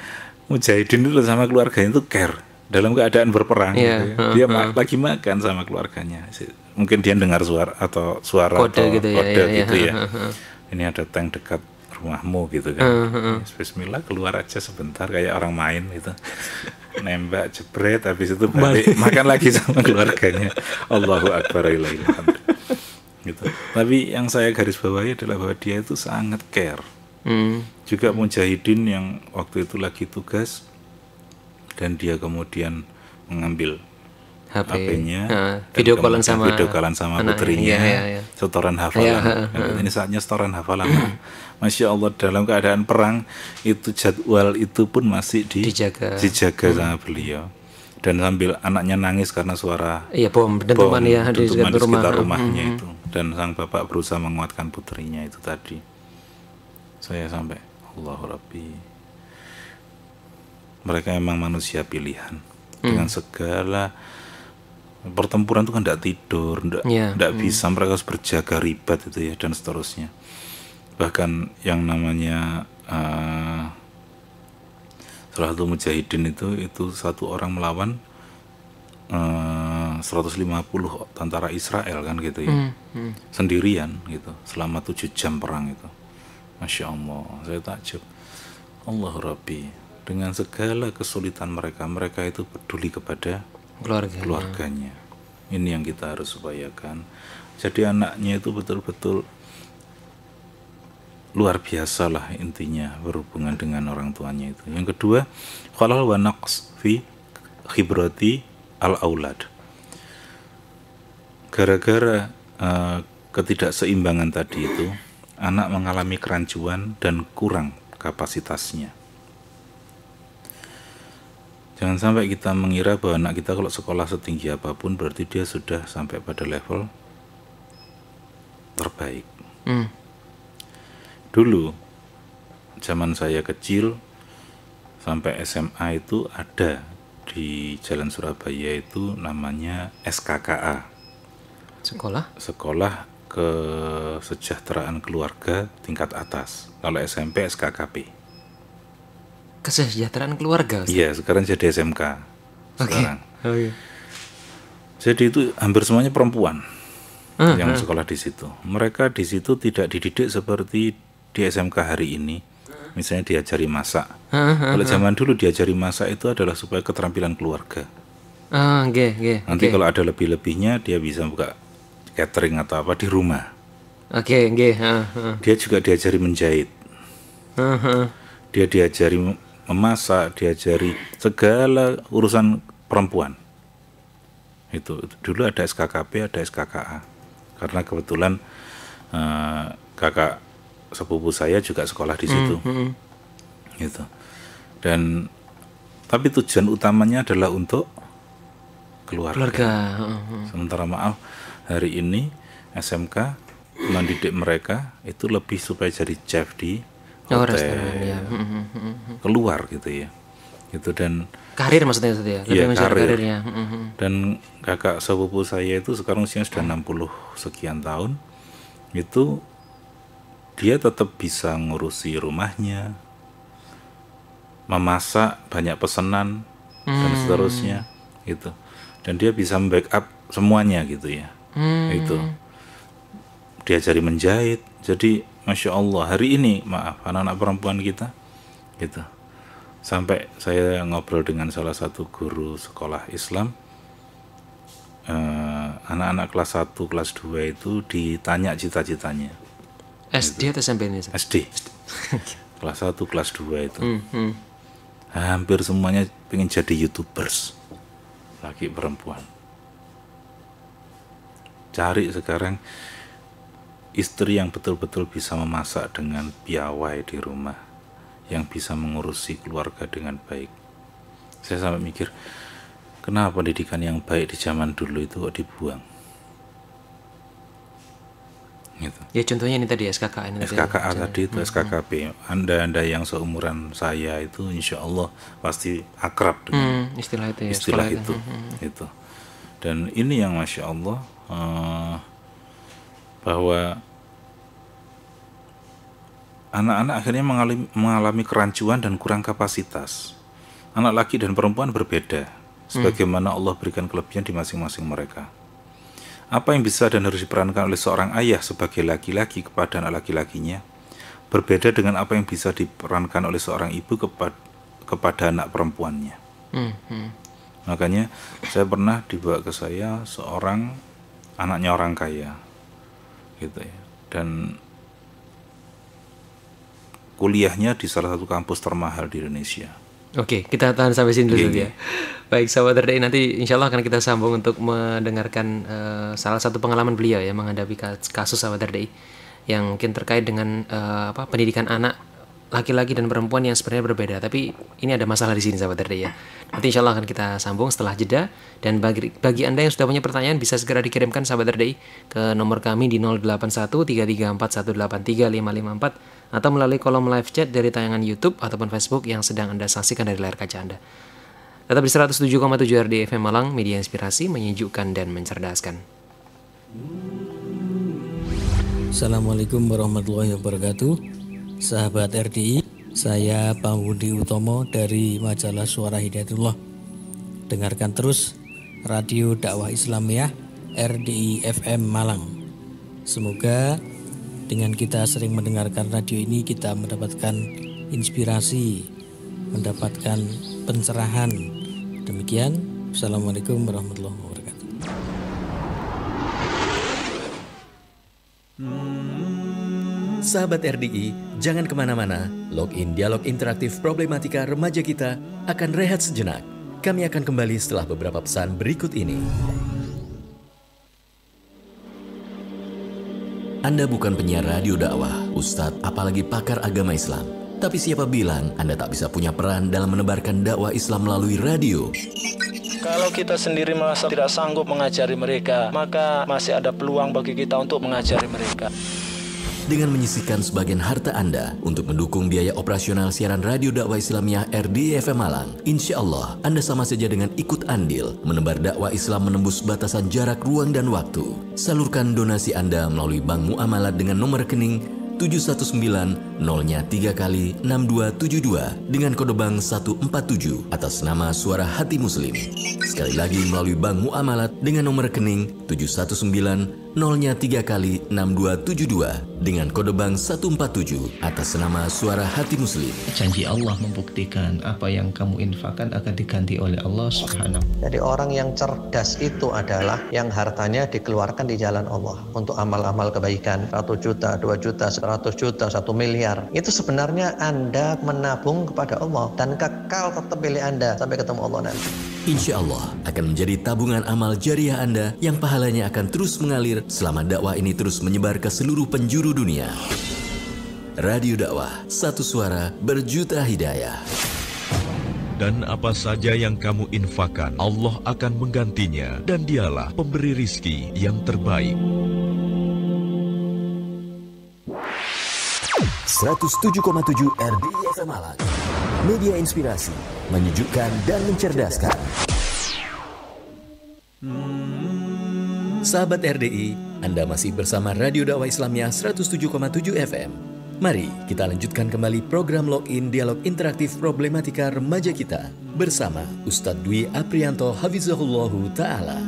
mujahidin itu sama keluarganya itu care dalam keadaan berperang yeah. gitu ya. dia uh, huh lagi makan sama keluarganya mungkin dia dengar suara atau suara kode atau gitu ya, kode kode ya, iya, gitu ya, ya. ini ada tank dekat rumahmu gitu kan uh, uh, Bismillah keluar aja sebentar kayak orang main gitu [LAUGHS] nembak jebret habis itu balik [LAUGHS] makan lagi sama keluarganya Allahu Akbar gitu tapi yang saya garis bawahi adalah bahwa dia itu sangat care mm. juga mujahidin yang waktu itu lagi tugas dan dia kemudian mengambil HP. HP-nya, uh, video callan sama video sama putrinya, iya, iya, iya. setoran hafalan. Iya, uh, uh. Ini saatnya setoran hafalan. [CLEARS THROAT] Masya Allah dalam keadaan perang itu jadwal itu pun masih di, dijaga dijaga hmm. sama beliau dan sambil anaknya nangis karena suara iya bom dentuman ya di sekitar, rumah. rumahnya hmm. itu dan sang bapak berusaha menguatkan putrinya itu tadi saya sampai Allahu Rabbi mereka emang manusia pilihan hmm. dengan segala pertempuran itu kan tidak tidur, tidak yeah. hmm. bisa mereka harus berjaga ribat itu ya dan seterusnya bahkan yang namanya uh, salah satu mujahidin itu itu satu orang melawan eh, uh, 150 tentara Israel kan gitu ya hmm, hmm. sendirian gitu selama tujuh jam perang itu masya Allah saya takjub Allah Rabbi dengan segala kesulitan mereka mereka itu peduli kepada keluarganya, keluarganya. ini yang kita harus upayakan jadi anaknya itu betul-betul luar biasa lah intinya berhubungan dengan orang tuanya itu. Yang kedua, kalau wa naqs fi khibrati al aulad. Gara-gara uh, ketidakseimbangan tadi itu, anak mengalami kerancuan dan kurang kapasitasnya. Jangan sampai kita mengira bahwa anak kita kalau sekolah setinggi apapun berarti dia sudah sampai pada level terbaik. Hmm dulu zaman saya kecil sampai SMA itu ada di Jalan Surabaya itu namanya SKKA. Sekolah? Sekolah Kesejahteraan Keluarga tingkat atas. Kalau SMP SKKP. Kesejahteraan keluarga. Iya, sekarang jadi SMK. Okay. Sekarang. Oh, iya. Jadi itu hampir semuanya perempuan uh, yang uh. sekolah di situ. Mereka di situ tidak dididik seperti di SMK hari ini misalnya diajari masak. Kalau zaman dulu diajari masak itu adalah supaya keterampilan keluarga. Ah, okay, okay, Nanti okay. kalau ada lebih-lebihnya dia bisa buka catering atau apa di rumah. Oke, okay, okay. uh, uh. Dia juga diajari menjahit. Uh, uh. Dia diajari memasak, diajari segala urusan perempuan. Itu dulu ada SKKP, ada SKKA. Karena kebetulan uh, kakak sepupu saya juga sekolah di situ mm -hmm. gitu dan tapi tujuan utamanya adalah untuk keluarga, keluarga. Mm -hmm. sementara maaf hari ini SMK mendidik mereka itu lebih supaya jadi chef di oh, hotel oh, restoran, ya. Hmm, hmm, hmm, keluar gitu ya gitu dan karir maksudnya itu ya lebih ya, karir. karirnya dan kakak sepupu saya itu sekarang usianya sudah 60 sekian tahun itu dia tetap bisa ngurusi rumahnya, memasak banyak pesanan hmm. dan seterusnya gitu. Dan dia bisa backup semuanya gitu ya. Hmm. Itu. Diajari menjahit. Jadi masya Allah hari ini maaf anak-anak perempuan kita gitu. Sampai saya ngobrol dengan salah satu guru sekolah Islam eh, anak-anak uh, kelas 1, kelas 2 itu ditanya cita-citanya. Gitu. SD atau SMP ini? SD. [LAUGHS] kelas 1, kelas 2 itu. Hmm, hmm. Hampir semuanya pengen jadi YouTubers. Laki perempuan. Cari sekarang istri yang betul-betul bisa memasak dengan piawai di rumah, yang bisa mengurusi keluarga dengan baik. Saya sampai mikir, kenapa pendidikan yang baik di zaman dulu itu dibuang? Gitu. Ya contohnya ini tadi SKK, SKKA tadi, tadi itu hmm. SKKP. Anda-anda yang seumuran saya itu insya Allah pasti akrab dengan hmm, istilah itu. Ya, istilah itu, itu. Hmm, hmm. itu. Dan ini yang masya Allah uh, bahwa anak-anak akhirnya mengalami, mengalami kerancuan dan kurang kapasitas. Anak laki dan perempuan berbeda, hmm. sebagaimana hmm. Allah berikan kelebihan di masing-masing mereka. Apa yang bisa dan harus diperankan oleh seorang ayah sebagai laki-laki kepada anak laki-lakinya berbeda dengan apa yang bisa diperankan oleh seorang ibu kepada kepada anak perempuannya. Hmm, hmm. Makanya saya pernah dibawa ke saya seorang anaknya orang kaya, gitu ya. Dan kuliahnya di salah satu kampus termahal di Indonesia. Oke, okay, kita tahan sampai sini dulu yeah, ya. Baik, sahabat RDI nanti insya Allah akan kita sambung untuk mendengarkan uh, salah satu pengalaman beliau ya menghadapi kasus sahabat RDI yang mungkin terkait dengan uh, apa pendidikan anak laki-laki dan perempuan yang sebenarnya berbeda. Tapi ini ada masalah di sini sahabat RD ya. Nanti insya Allah akan kita sambung setelah jeda. Dan bagi, bagi Anda yang sudah punya pertanyaan bisa segera dikirimkan sahabat terdekat ke nomor kami di 081334183554 atau melalui kolom live chat dari tayangan YouTube ataupun Facebook yang sedang Anda saksikan dari layar kaca Anda. Tetap di 107,7 RDI FM Malang, media inspirasi, menyejukkan dan mencerdaskan. Assalamualaikum warahmatullahi wabarakatuh. Sahabat RDI, saya Pak Budi Utomo dari majalah Suara Hidayatullah. Dengarkan terus Radio Dakwah Islamiyah RDI FM Malang. Semoga dengan kita sering mendengarkan radio ini kita mendapatkan inspirasi, mendapatkan pencerahan. Demikian, Assalamualaikum warahmatullahi wabarakatuh. Hmm. Sahabat RDI, jangan kemana-mana. Login dialog interaktif problematika remaja kita akan rehat sejenak. Kami akan kembali setelah beberapa pesan berikut ini. Anda bukan penyiar radio dakwah, ustadz, apalagi pakar agama Islam. Tapi siapa bilang Anda tak bisa punya peran dalam menebarkan dakwah Islam melalui radio? Kalau kita sendiri merasa tidak sanggup mengajari mereka, maka masih ada peluang bagi kita untuk mengajari mereka dengan menyisihkan sebagian harta Anda untuk mendukung biaya operasional siaran Radio Dakwah Islamiah RDFM Malang. Insya Allah, Anda sama saja dengan ikut andil menebar dakwah Islam menembus batasan jarak ruang dan waktu. Salurkan donasi Anda melalui Bank Muamalat dengan nomor rekening 719 0-nya 3 kali 6272 dengan kode bank 147 atas nama Suara Hati Muslim. Sekali lagi melalui Bank Muamalat dengan nomor rekening 719 nolnya 3 kali 6272 dengan kode bank 147 atas nama Suara Hati Muslim. Janji Allah membuktikan apa yang kamu infakkan akan diganti oleh Allah Subhanahu. Jadi orang yang cerdas itu adalah yang hartanya dikeluarkan di jalan Allah untuk amal-amal kebaikan 1 juta, 2 juta, 100 juta, 1 miliar. Itu sebenarnya Anda menabung kepada Allah dan kekal tetap pilih Anda sampai ketemu Allah nanti. Insya Allah akan menjadi tabungan amal jariah Anda yang pahalanya akan terus mengalir selama dakwah ini terus menyebar ke seluruh penjuru dunia. Radio Dakwah, satu suara berjuta hidayah. Dan apa saja yang kamu infakan, Allah akan menggantinya. Dan dialah pemberi rizki yang terbaik. 107,7 RBI Malang. Media inspirasi, menyejukkan dan mencerdaskan. Hmm. Sahabat RDI, Anda masih bersama Radio Dakwah Islamnya 107,7 FM. Mari kita lanjutkan kembali program Login Dialog Interaktif Problematika Remaja kita bersama Ustadz Dwi Aprianto Hafizahullahu Ta'ala.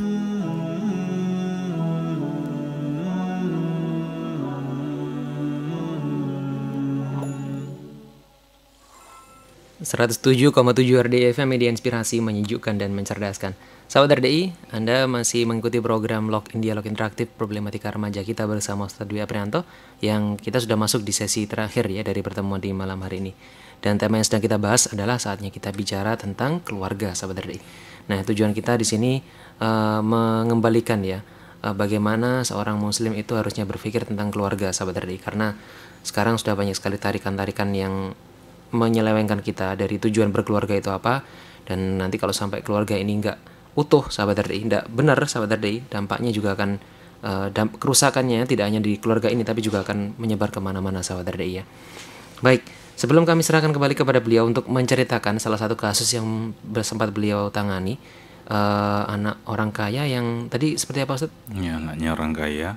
...107,7 RDI FM, media inspirasi, menyejukkan dan mencerdaskan. Sahabat RDI, Anda masih mengikuti program In Dialog Interaktif Problematika Remaja kita bersama Ustaz Dwi Aprianto yang kita sudah masuk di sesi terakhir ya dari pertemuan di malam hari ini. Dan tema yang sedang kita bahas adalah saatnya kita bicara tentang keluarga, sahabat RDI. Nah, tujuan kita di sini uh, mengembalikan ya uh, bagaimana seorang muslim itu harusnya berpikir tentang keluarga, sahabat RDI karena sekarang sudah banyak sekali tarikan-tarikan yang menyelewengkan kita dari tujuan berkeluarga itu apa dan nanti kalau sampai keluarga ini enggak utuh sahabat RDI. Tidak benar sahabat RDI, dampaknya juga akan uh, damp kerusakannya tidak hanya di keluarga ini tapi juga akan menyebar kemana-mana sahabat RDI ya. Baik, sebelum kami serahkan kembali kepada beliau untuk menceritakan salah satu kasus yang sempat beliau tangani uh, anak orang kaya yang tadi seperti apa Ustaz? Ya, anaknya orang kaya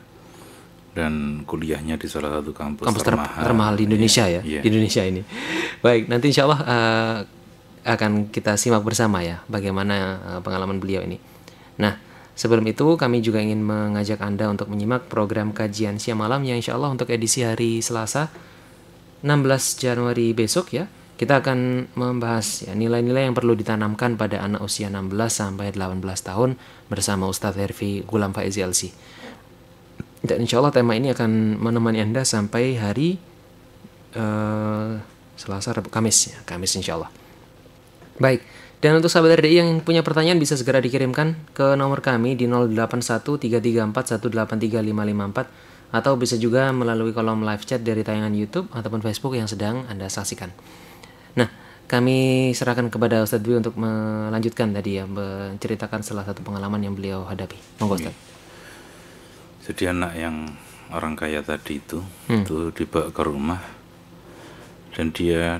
dan kuliahnya di salah satu kampus, kampus termahal, termahal di iya, Indonesia ya, ya, ya. di Indonesia ini. Baik, nanti insya Allah uh, akan kita simak bersama ya bagaimana eh, pengalaman beliau ini. Nah, sebelum itu kami juga ingin mengajak Anda untuk menyimak program kajian siang malam yang insya Allah untuk edisi hari Selasa 16 Januari besok ya. Kita akan membahas ya, nilai-nilai ya, yang perlu ditanamkan pada anak usia 16 sampai 18 tahun bersama Ustadz Hervi Gulam Faiz LC. Dan insya Allah tema ini akan menemani Anda sampai hari uh, Selasa, Rabu, Kamis ya, Kamis insya Allah. Baik. Dan untuk sahabat RDI yang punya pertanyaan bisa segera dikirimkan ke nomor kami di 081334183554 atau bisa juga melalui kolom live chat dari tayangan YouTube ataupun Facebook yang sedang Anda saksikan. Nah, kami serahkan kepada Ustadz Dwi untuk melanjutkan tadi ya menceritakan salah satu pengalaman yang beliau hadapi. Monggo iya. Ustadz. Jadi anak yang orang kaya tadi itu hmm. itu dibawa ke rumah dan dia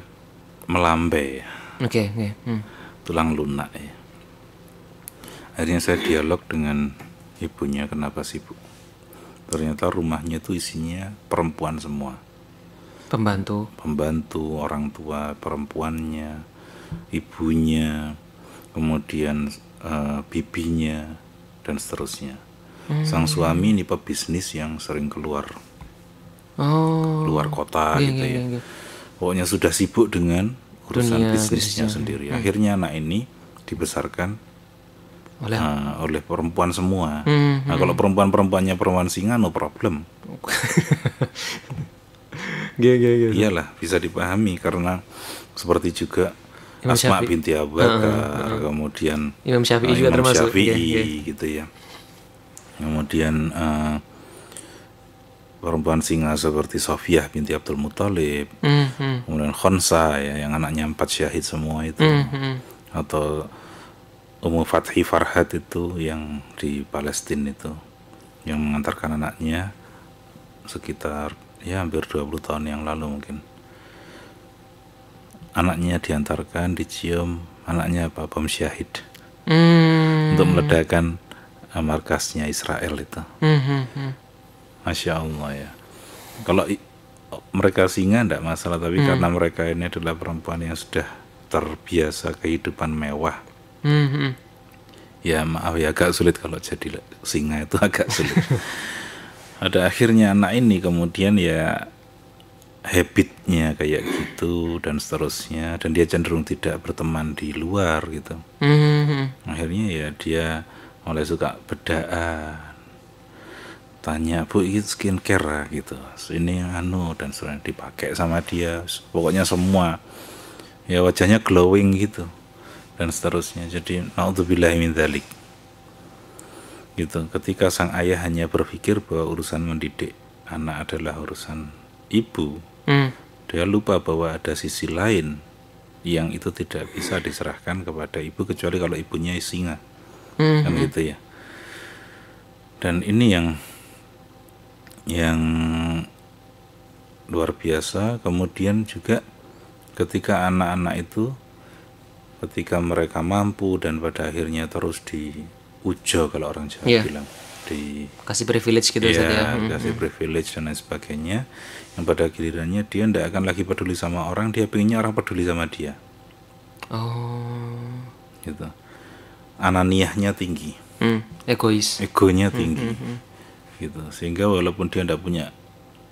melambai Oke, okay, okay. hmm. tulang lunak ya. Akhirnya saya dialog dengan ibunya kenapa sibuk. Ternyata rumahnya itu isinya perempuan semua. Pembantu. Pembantu orang tua perempuannya, ibunya, kemudian uh, bibinya dan seterusnya. Hmm. Sang suami ini pebisnis yang sering keluar oh. keluar kota yeah, gitu iya, ya. Yeah, yeah. Pokoknya sudah sibuk dengan urusan Dunia, bisnisnya sendiri. Hmm. Akhirnya anak ini dibesarkan oleh uh, oleh perempuan semua. Hmm, hmm nah, kalau hmm. perempuan-perempuannya perempuan singa no problem. [LAUGHS] Iya, iya, iya. Iyalah, bisa dipahami karena seperti juga Imam Asma Syafi. binti abbas uh, ah, uh, ah, uh. kemudian Imam Syafi'i uh, juga gitu ya. Kemudian uh, perempuan singa seperti Sofia binti Abdul Muthalib, mm-hmm. kemudian Khonsa ya yang anaknya empat syahid semua itu, mm-hmm. atau Ummu Fathi Farhat itu yang di Palestina itu yang mengantarkan anaknya sekitar ya hampir 20 tahun yang lalu mungkin anaknya diantarkan dicium anaknya apa bom syahid mm. untuk meledakkan eh, markasnya Israel itu mm -hmm. Masya Allah ya. Kalau mereka singa tidak masalah, tapi hmm. karena mereka ini adalah perempuan yang sudah terbiasa kehidupan mewah. Hmm. hmm. Ya maaf ya agak sulit kalau jadi singa itu [LAUGHS] agak sulit. Ada akhirnya anak ini kemudian ya habitnya kayak gitu dan seterusnya dan dia cenderung tidak berteman di luar gitu mm-hmm. akhirnya ya dia mulai suka bedaa tanya bu ini skincare gitu ini anu dan sering dipakai sama dia pokoknya semua ya wajahnya glowing gitu dan seterusnya jadi naudzubillah min dalik gitu ketika sang ayah hanya berpikir bahwa urusan mendidik anak adalah urusan ibu hmm. dia lupa bahwa ada sisi lain yang itu tidak bisa diserahkan kepada ibu kecuali kalau ibunya singa -hmm. kan hmm. gitu ya dan ini yang yang luar biasa kemudian juga ketika anak-anak itu ketika mereka mampu dan pada akhirnya terus di diujo kalau orang Jawa yeah. bilang di kasih privilege gitu ya, ya. kasih privilege dan lain sebagainya yang pada gilirannya dia tidak akan lagi peduli sama orang dia pinginnya orang peduli sama dia oh gitu ananiahnya tinggi hmm. egois egonya hmm, tinggi hmm, hmm, hmm gitu sehingga walaupun dia tidak punya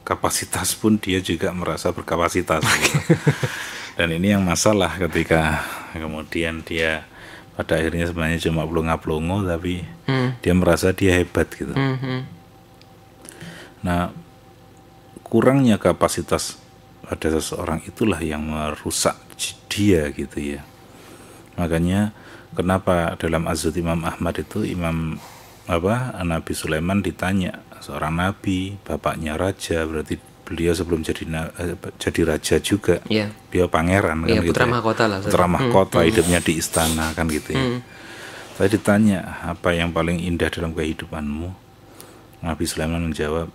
kapasitas pun dia juga merasa berkapasitas gitu. [LAUGHS] dan ini yang masalah ketika kemudian dia pada akhirnya sebenarnya cuma pelunga-pelungo tapi hmm. dia merasa dia hebat gitu hmm, hmm. nah kurangnya kapasitas pada seseorang itulah yang merusak dia gitu ya makanya kenapa dalam azad Imam Ahmad itu Imam apa Nabi Sulaiman ditanya seorang nabi, bapaknya raja, berarti beliau sebelum jadi eh, jadi raja juga. Yeah. Beliau pangeran yeah, kan putra iya, gitu. Ya. Putra mahkota lah. Putra hmm. mahkota hmm. hidupnya di istana kan gitu ya. Hmm. Saya ditanya apa yang paling indah dalam kehidupanmu? Nabi Sulaiman menjawab,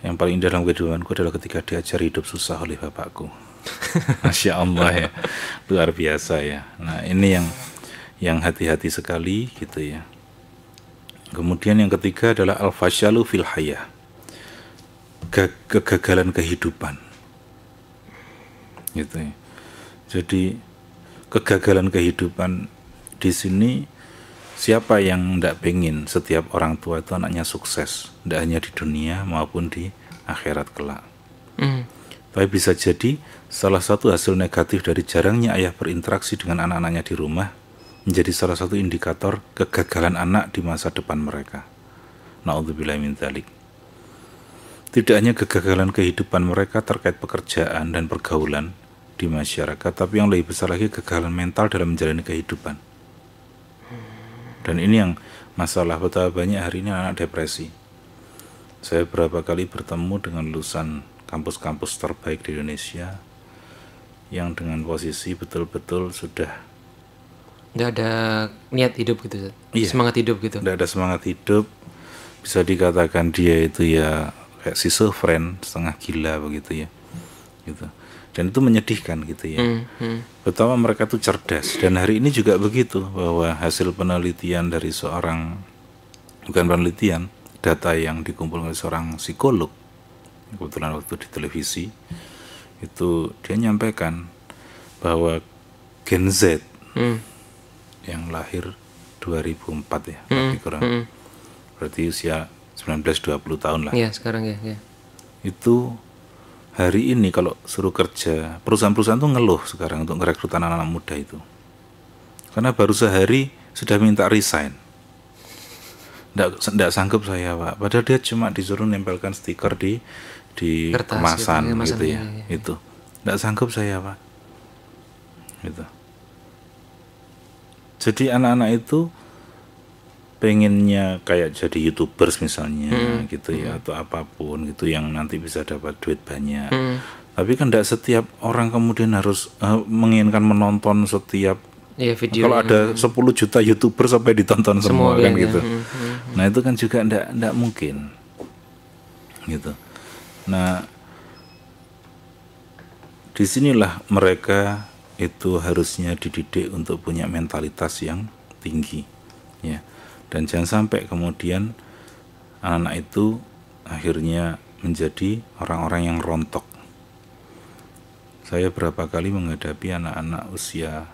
yang paling indah dalam kehidupanku adalah ketika diajar hidup susah oleh bapakku. [LAUGHS] Masya Allah ya, luar biasa ya. Nah ini yang yang hati-hati sekali gitu ya. Kemudian yang ketiga adalah al-fasyalu fil hayah. Kegagalan kehidupan. Gitu ya. Jadi kegagalan kehidupan di sini siapa yang tidak pengen setiap orang tua itu anaknya sukses, tidak hanya di dunia maupun di akhirat kelak. Mm. Tapi bisa jadi salah satu hasil negatif dari jarangnya ayah berinteraksi dengan anak-anaknya di rumah menjadi salah satu indikator kegagalan anak di masa depan mereka. Na'udzubillah min dzalik. Tidak hanya kegagalan kehidupan mereka terkait pekerjaan dan pergaulan di masyarakat, tapi yang lebih besar lagi kegagalan mental dalam menjalani kehidupan. Dan ini yang masalah betapa banyak hari ini anak depresi. Saya berapa kali bertemu dengan lulusan kampus-kampus terbaik di Indonesia yang dengan posisi betul-betul sudah nggak ada niat hidup gitu iya. semangat hidup gitu nggak ada semangat hidup bisa dikatakan dia itu ya kayak friend setengah gila begitu ya gitu dan itu menyedihkan gitu ya pertama mm. -hmm. hmm. mereka tuh cerdas dan hari ini juga begitu bahwa hasil penelitian dari seorang bukan penelitian data yang dikumpulkan oleh seorang psikolog kebetulan waktu di televisi itu dia nyampaikan bahwa Gen Z mm yang lahir 2004 ya, mm -hmm. lebih kurang. Mm -hmm. Berarti usia 19-20 tahun lah. Iya, sekarang ya, ya Itu hari ini kalau suruh kerja, perusahaan-perusahaan tuh ngeluh sekarang untuk ngerekrutan anak-anak muda itu. Karena baru sehari sudah minta resign. nggak sanggup saya, Pak. Padahal dia cuma disuruh nempelkan stiker di di Kertas, gitu, iya, kemasan, gitu, gitu ya. ya, ya. Itu. ndak sanggup saya, Pak. Gitu jadi anak-anak itu pengennya kayak jadi youtubers misalnya hmm. gitu ya hmm. atau apapun gitu yang nanti bisa dapat duit banyak hmm. tapi kan tidak setiap orang kemudian harus uh, menginginkan menonton setiap ya, video kalau ada hmm. 10 juta youtuber sampai ditonton semua, semua kan ya. gitu hmm, hmm. Hmm. nah itu kan juga tidak tidak mungkin gitu nah disinilah mereka itu harusnya dididik untuk punya mentalitas yang tinggi ya dan jangan sampai kemudian anak-anak itu akhirnya menjadi orang-orang yang rontok saya berapa kali menghadapi anak-anak usia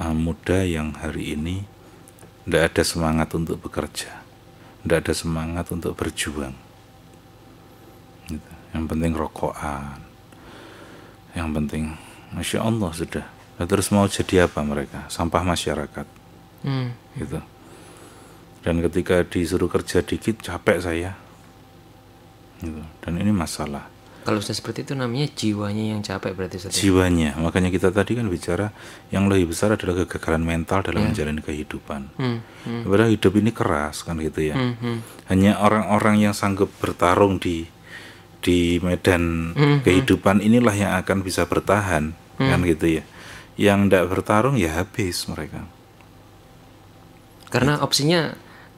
uh, muda yang hari ini tidak ada semangat untuk bekerja tidak ada semangat untuk berjuang gitu. yang penting rokokan yang penting Masya Allah sudah. Nah, terus mau jadi apa mereka? Sampah masyarakat. Hmm. Gitu. Dan ketika disuruh kerja dikit capek saya. Gitu. Dan ini masalah. Kalau sudah seperti itu namanya jiwanya yang capek berarti Setiap. Jiwanya. Makanya kita tadi kan bicara yang lebih besar adalah kegagalan mental dalam hmm. Ya. menjalani kehidupan. Hmm. Hmm. Padahal hidup ini keras kan gitu ya. Hmm. Hmm. Hanya orang-orang yang sanggup bertarung di di medan hmm. hmm. kehidupan inilah yang akan bisa bertahan hmm. kan gitu ya yang tidak bertarung ya habis mereka karena gitu. opsinya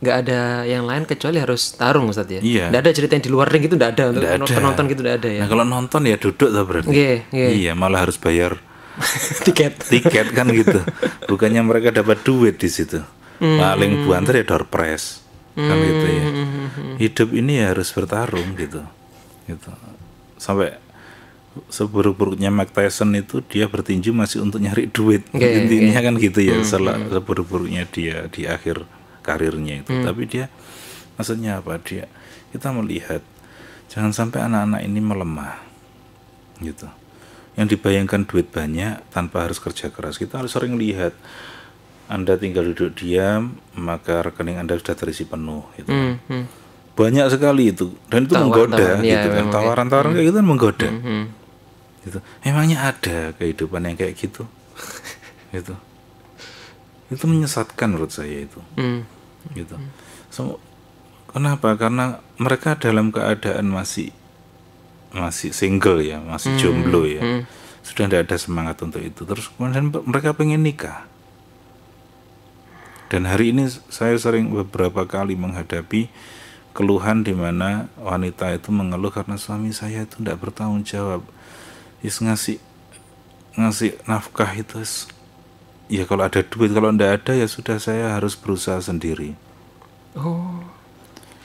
nggak ada yang lain kecuali harus tarung Ustaz ya. Iya. Nggak ada cerita yang di luar ring itu nggak ada untuk ada. nonton gitu nggak ada ya. Nah kalau nonton ya duduk tuh berarti. Yeah, yeah. Iya malah harus bayar [LAUGHS] tiket. tiket kan gitu. [LAUGHS] Bukannya mereka dapat duit di situ. hmm. Paling buanter ya door press hmm. kan gitu ya. Hmm. Hidup ini ya harus bertarung gitu. Gitu. Sampai seburuk-buruknya Mike Tyson itu dia bertinju masih untuk nyari duit okay, intinya okay. kan gitu ya hmm, hmm. seburuk-buruknya dia di akhir karirnya itu hmm. tapi dia maksudnya apa dia kita melihat jangan sampai anak-anak ini melemah gitu yang dibayangkan duit banyak tanpa harus kerja keras kita harus sering lihat anda tinggal duduk diam maka rekening anda sudah terisi penuh gitu kan. hmm, hmm. banyak sekali itu dan itu tawaran, menggoda tawaran, iya, gitu ya, kan tawaran-tawaran kayak gitu kan menggoda mm hmm, hmm gitu memangnya ada kehidupan yang kayak gitu [LAUGHS] gitu itu menyesatkan menurut saya itu mm. gitu so, kenapa karena mereka dalam keadaan masih masih single ya masih mm. jomblo ya mm. sudah tidak ada semangat untuk itu terus kemudian mereka pengen nikah dan hari ini saya sering beberapa kali menghadapi keluhan di mana wanita itu mengeluh karena suami saya itu tidak bertanggung jawab is ngasih ngasih nafkah itu is, ya kalau ada duit kalau ndak ada ya sudah saya harus berusaha sendiri oh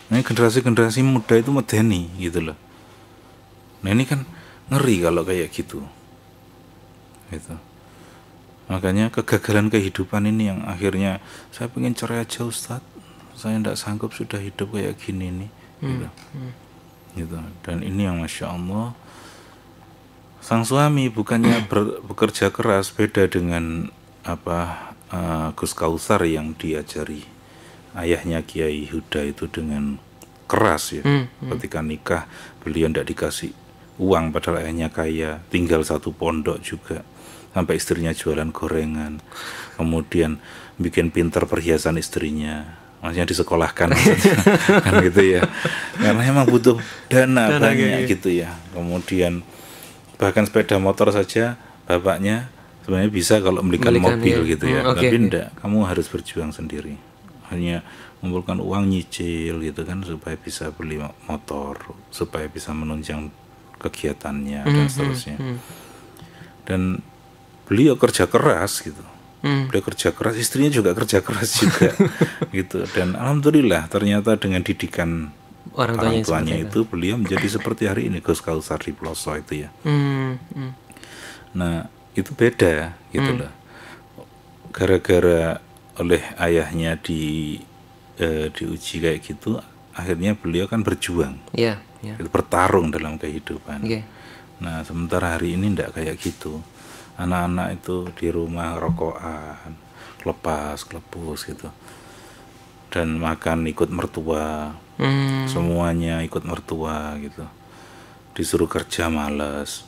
nah generasi generasi muda itu medeni gitu loh nah ini kan ngeri kalau kayak gitu gitu makanya kegagalan kehidupan ini yang akhirnya saya pengen cerai aja Ustad saya ndak sanggup sudah hidup kayak gini nih hmm, gitu hmm. gitu dan ini yang masya Allah sang suami bukannya [CLEARS THROAT] ber, bekerja keras beda dengan apa uh, Gus Kausar yang diajari ayahnya Kiai Huda itu dengan keras ya hmm, hmm. ketika nikah beliau tidak dikasih uang padahal ayahnya kaya tinggal satu pondok juga sampai istrinya jualan gorengan kemudian bikin pinter perhiasan istrinya maksudnya disekolahkan [LAUGHS] kan gitu ya karena emang butuh dana, dana banyak iya, iya. gitu ya kemudian bahkan sepeda motor saja bapaknya sebenarnya bisa kalau membelikan mobil ya. gitu ya hmm, okay, tapi tidak enggak kamu harus berjuang sendiri hanya mengumpulkan uang nyicil gitu kan supaya bisa beli motor supaya bisa menunjang kegiatannya -hmm, dan hmm, seterusnya hmm, -hmm. dan beliau kerja keras gitu hmm. beliau kerja keras istrinya juga kerja keras juga [LAUGHS] gitu dan alhamdulillah ternyata dengan didikan orang tuanya, orang tuanya itu, itu beliau menjadi seperti hari ini Gus Kausar di Ploso itu ya. Hmm, hmm. Nah itu beda gitu hmm. loh. Gara-gara oleh ayahnya di eh, diuji kayak gitu, akhirnya beliau kan berjuang, yeah, yeah. bertarung dalam kehidupan. Okay. Iya. Nah sementara hari ini tidak kayak gitu. Anak-anak itu di rumah rokokan, lepas, kelepus gitu, dan makan ikut mertua hmm. semuanya ikut mertua gitu disuruh kerja males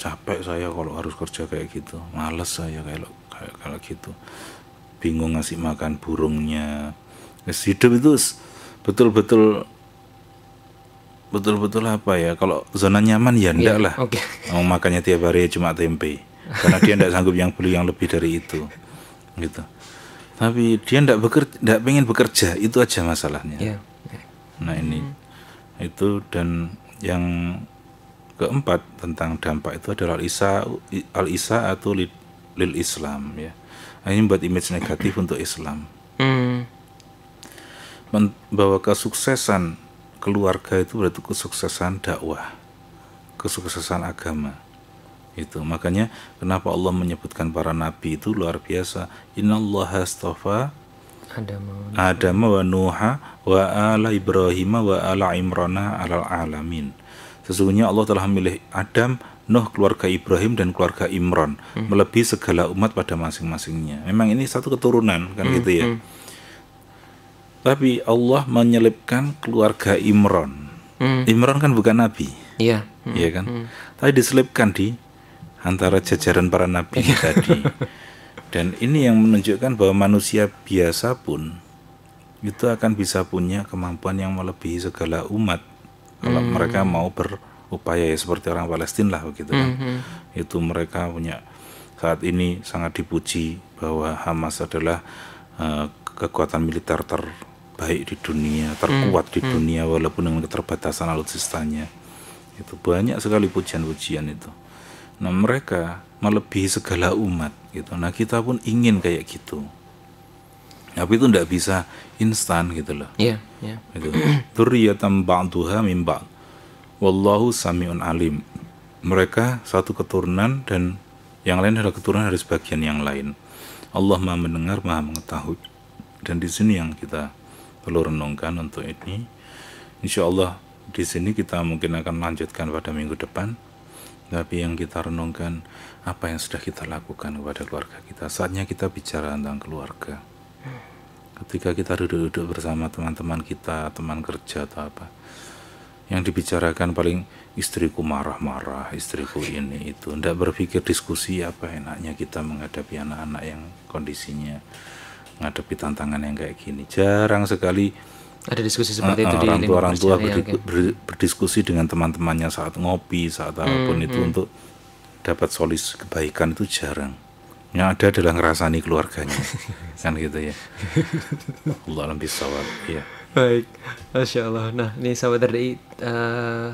capek saya kalau harus kerja kayak gitu males saya kalau kayak kalau gitu bingung ngasih makan burungnya yes, ya, hidup itu betul-betul betul-betul apa ya kalau zona nyaman ya iya, enggak yeah, lah okay. mau makannya tiap hari cuma tempe karena dia enggak sanggup yang beli yang lebih dari itu gitu tapi dia enggak bekerja enggak pengen bekerja itu aja masalahnya yeah. Nah ini itu dan yang keempat tentang dampak itu adalah al-isa al-isa atau lil, Islam ya. Nah, ini membuat image negatif untuk Islam. Hmm. Bahwa kesuksesan keluarga itu berarti kesuksesan dakwah, kesuksesan agama. Itu makanya kenapa Allah menyebutkan para nabi itu luar biasa. Allah astafa Adam wa Nuha wa ala Ibrahim wa ala Imrana alal alamin. Sesungguhnya Allah telah memilih Adam, Nuh, keluarga Ibrahim dan keluarga Imron hmm. melebihi segala umat pada masing-masingnya. Memang ini satu keturunan kan hmm. gitu ya. Hmm. Tapi Allah menyelipkan keluarga Imron. Hmm. Imron kan bukan nabi. Iya. Hmm. Iya kan? Hmm, hmm. Tapi diselipkan di antara jajaran para nabi iya. tadi. [LAUGHS] Dan ini yang menunjukkan bahwa manusia biasa pun itu akan bisa punya kemampuan yang melebihi segala umat kalau hmm. mereka mau berupaya ya seperti orang Palestina lah begitu kan. Hmm. hmm. Itu mereka punya saat ini sangat dipuji bahwa Hamas adalah uh, kekuatan militer terbaik di dunia, hmm, terkuat hmm. di hmm. dunia walaupun dengan keterbatasan alutsistanya. Itu banyak sekali pujian-pujian itu. Nah, mereka melebihi segala umat gitu. Nah kita pun ingin kayak gitu, tapi itu tidak bisa instan gitu loh. Iya. Yeah, yeah. Gitu. Turiyatan [CLEARS THROAT] ba'duha min Wallahu sami'un alim. Mereka satu keturunan dan yang lain adalah keturunan dari sebagian yang lain. Allah maha mendengar, maha mengetahui. Dan di sini yang kita perlu renungkan untuk ini. Insya Allah di sini kita mungkin akan lanjutkan pada minggu depan. Tapi yang kita renungkan apa yang sudah kita lakukan kepada keluarga kita. Saatnya kita bicara tentang keluarga. Ketika kita duduk-duduk bersama teman-teman kita, teman kerja atau apa, yang dibicarakan paling istriku marah-marah, istriku ini itu. Tidak berpikir diskusi apa enaknya kita menghadapi anak-anak yang kondisinya menghadapi tantangan yang kayak gini. Jarang sekali ada diskusi seperti uh, itu orang eh, eh, di tua orang tua ya, berdiskusi, berdiskusi dengan teman-temannya saat ngopi saat apapun hmm, itu hmm. untuk dapat solis kebaikan itu jarang yang ada adalah ngerasani keluarganya [LAUGHS] kan gitu ya Allah lebih sabar. ya baik Masya Allah nah ini sahabat dari uh, eh,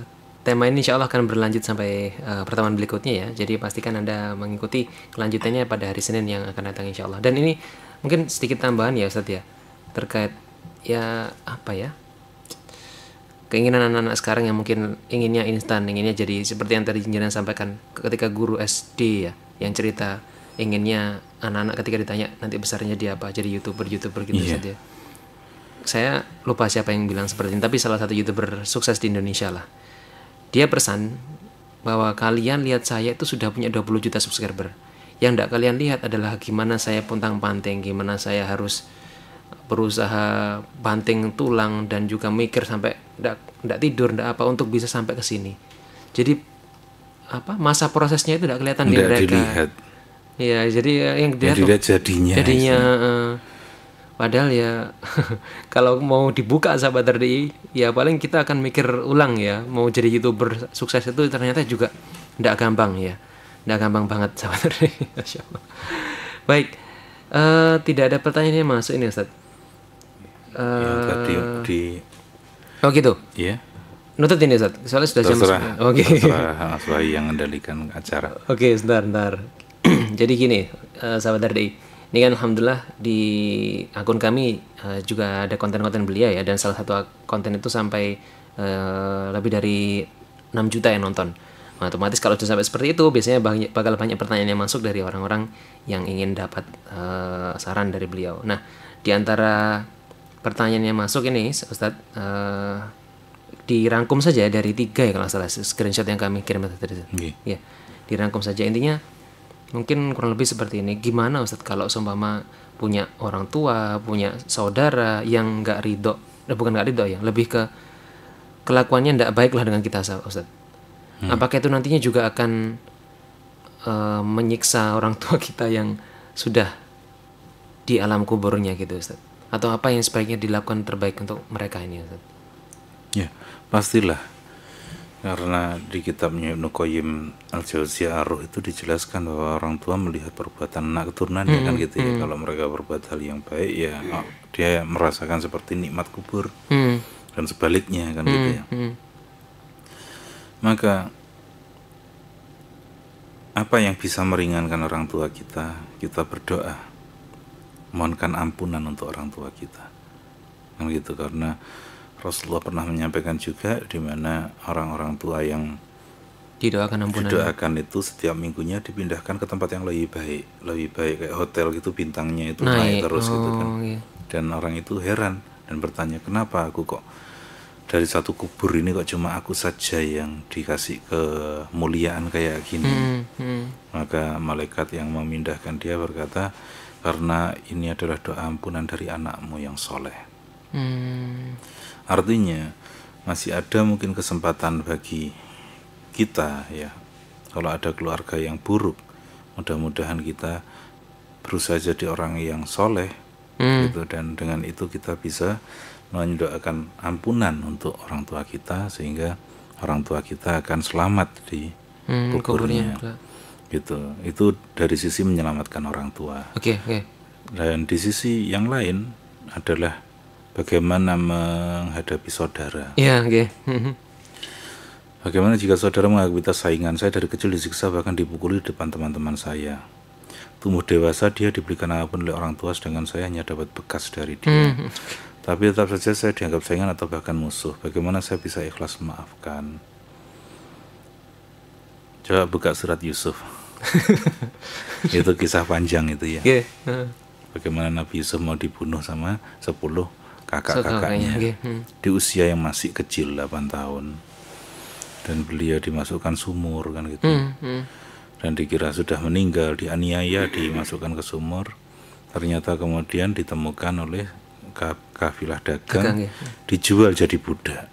tema ini insya Allah akan berlanjut sampai uh, pertemuan berikutnya ya. Jadi pastikan Anda mengikuti kelanjutannya pada hari Senin yang akan datang insya Allah. Dan ini mungkin sedikit tambahan ya Ustadz ya terkait ya apa ya keinginan anak-anak sekarang yang mungkin inginnya instan, inginnya jadi seperti yang tadi Jinjana sampaikan ketika guru SD ya yang cerita inginnya anak-anak ketika ditanya nanti besarnya dia apa jadi youtuber youtuber gitu yeah. saja. Saya lupa siapa yang bilang seperti ini, tapi salah satu youtuber sukses di Indonesia lah. Dia pesan bahwa kalian lihat saya itu sudah punya 20 juta subscriber. Yang tidak kalian lihat adalah gimana saya puntang panting, gimana saya harus berusaha banting tulang dan juga mikir sampai tidak tidur tidak apa untuk bisa sampai ke sini jadi apa masa prosesnya itu tidak kelihatan nggak di mereka dilihat. ya jadi eh, yang dilihat, yang dilihat jadinya jadinya uh, padahal ya [LAUGHS] kalau mau dibuka sahabat terdei ya paling kita akan mikir ulang ya mau jadi youtuber sukses itu ternyata juga tidak gampang ya tidak gampang banget sahabat RDI [LAUGHS] baik uh, tidak ada pertanyaan yang masuk ini Ustadz Uh, ya, di, di Oh gitu. Iya. Nutut ini Ustaz. Soalnya sudah jam Terserah, Oke. Okay. Terserah Mas yang mengendalikan acara. Oke, okay, sebentar, sebentar. [CLEARS THROAT] Jadi gini, uh, sahabat RDI. Ini kan alhamdulillah di akun kami uh, juga ada konten-konten beliau ya dan salah satu konten itu sampai uh, lebih dari 6 juta yang nonton. Nah, otomatis kalau sudah sampai seperti itu biasanya banyak, bakal banyak pertanyaan yang masuk dari orang-orang yang ingin dapat uh, saran dari beliau. Nah, di antara pertanyaan yang masuk ini Ustadz uh, eh, dirangkum saja dari tiga ya kalau salah screenshot yang kami kirim tadi okay. ya iya, dirangkum saja intinya mungkin kurang lebih seperti ini gimana Ustadz kalau seumpama punya orang tua punya saudara yang nggak ridho eh, bukan nggak ridho ya lebih ke kelakuannya baik baiklah dengan kita Ustadz hmm. apakah itu nantinya juga akan uh, menyiksa orang tua kita yang sudah di alam kuburnya gitu Ustadz atau apa yang sebaiknya dilakukan terbaik untuk mereka ini Ustaz? Ya, pastilah. Karena di kitabnya Ibnu Qayyim Al-Jauziyah Aruh itu dijelaskan bahwa orang tua melihat perbuatan anak keturunan hmm, kan gitu ya. Hmm. Kalau mereka berbuat hal yang baik ya oh, dia merasakan seperti nikmat kubur. Hmm. Dan sebaliknya kan hmm, gitu ya. Hmm. Maka apa yang bisa meringankan orang tua kita? Kita berdoa mohonkan ampunan untuk orang tua kita kan gitu karena Rasulullah pernah menyampaikan juga di mana orang-orang tua yang didoakan ampunan didoakan itu setiap minggunya dipindahkan ke tempat yang lebih baik lebih baik kayak hotel gitu bintangnya itu naik, naik terus oh, gitu kan oh, iya. dan orang itu heran dan bertanya kenapa aku kok dari satu kubur ini kok cuma aku saja yang dikasih kemuliaan kayak gini hmm, hmm. maka malaikat yang memindahkan dia berkata karena ini adalah doa ampunan dari anakmu yang soleh. Hmm. Artinya masih ada mungkin kesempatan bagi kita ya, kalau ada keluarga yang buruk, mudah-mudahan kita berusaha jadi orang yang soleh, hmm. gitu dan dengan itu kita bisa mendoakan ampunan untuk orang tua kita sehingga orang tua kita akan selamat di hmm, kuburnya. kuburnya gitu itu dari sisi menyelamatkan orang tua oke okay, okay. dan di sisi yang lain adalah bagaimana menghadapi saudara iya yeah, oke okay. Mhm. bagaimana jika saudara mengakui saingan saya dari kecil disiksa bahkan dipukuli di depan teman-teman saya tumbuh dewasa dia diberikan apapun oleh orang tua sedangkan saya hanya dapat bekas dari dia mm. tapi tetap saja saya dianggap saingan atau bahkan musuh bagaimana saya bisa ikhlas memaafkan coba buka surat Yusuf [LAUGHS] itu kisah panjang itu ya. Yeah. Bagaimana Nabi Yusuf mau dibunuh sama 10 kakak-kakaknya okay. Hmm. di usia yang masih kecil 8 tahun. Dan beliau dimasukkan sumur kan gitu. Hmm, hmm. Dan dikira sudah meninggal, dianiaya, dimasukkan ke sumur. Ternyata kemudian ditemukan oleh kafilah dagang, Degang, ya. dijual jadi budak.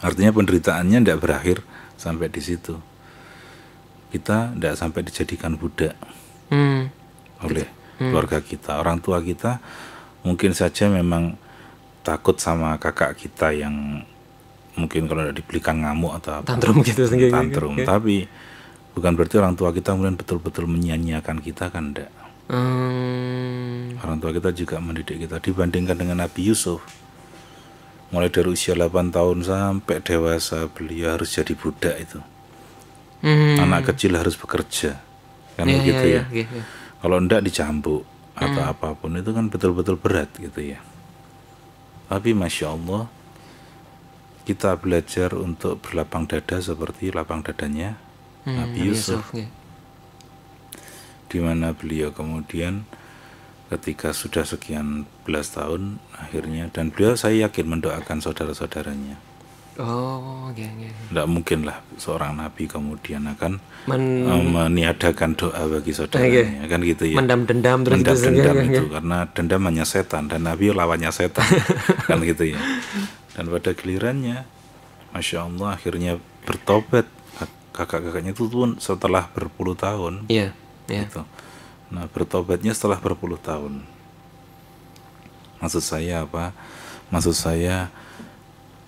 Artinya penderitaannya tidak berakhir sampai di situ kita tidak sampai dijadikan budak hmm. oleh hmm. keluarga kita orang tua kita mungkin saja memang takut sama kakak kita yang mungkin kalau tidak dibelikan ngamuk atau apa, tantrum gitu, gitu tantrum okay. tapi bukan berarti orang tua kita kemudian betul-betul menyanyiakan kita kan tidak. hmm. orang tua kita juga mendidik kita dibandingkan dengan Nabi Yusuf mulai dari usia 8 tahun sampai dewasa beliau harus jadi budak itu hmm. anak kecil harus bekerja kan yeah, begitu yeah, ya yeah, yeah, kalau tidak dicambuk hmm. atau apapun itu kan betul-betul berat gitu ya tapi masya Allah kita belajar untuk berlapang dada seperti lapang dadanya hmm, Nabi Yusuf, Yusuf yeah. di mana beliau kemudian ketika sudah sekian belas tahun akhirnya dan beliau saya yakin mendoakan saudara-saudaranya Oh, okay, okay. Tidak mungkin lah seorang nabi kemudian akan Men... Eh, meniadakan doa bagi saudaranya, okay. kan gitu ya. Mendam dendam terus Mendam dendam ya, ya, itu, itu ya. karena dendam hanya setan dan nabi lawannya setan, [LAUGHS] kan gitu ya. Dan pada gilirannya, masya Allah akhirnya bertobat kakak-kakaknya itu pun setelah berpuluh tahun. Iya. Yeah, yeah. Gitu. Nah bertobatnya setelah berpuluh tahun. Maksud saya apa? Maksud saya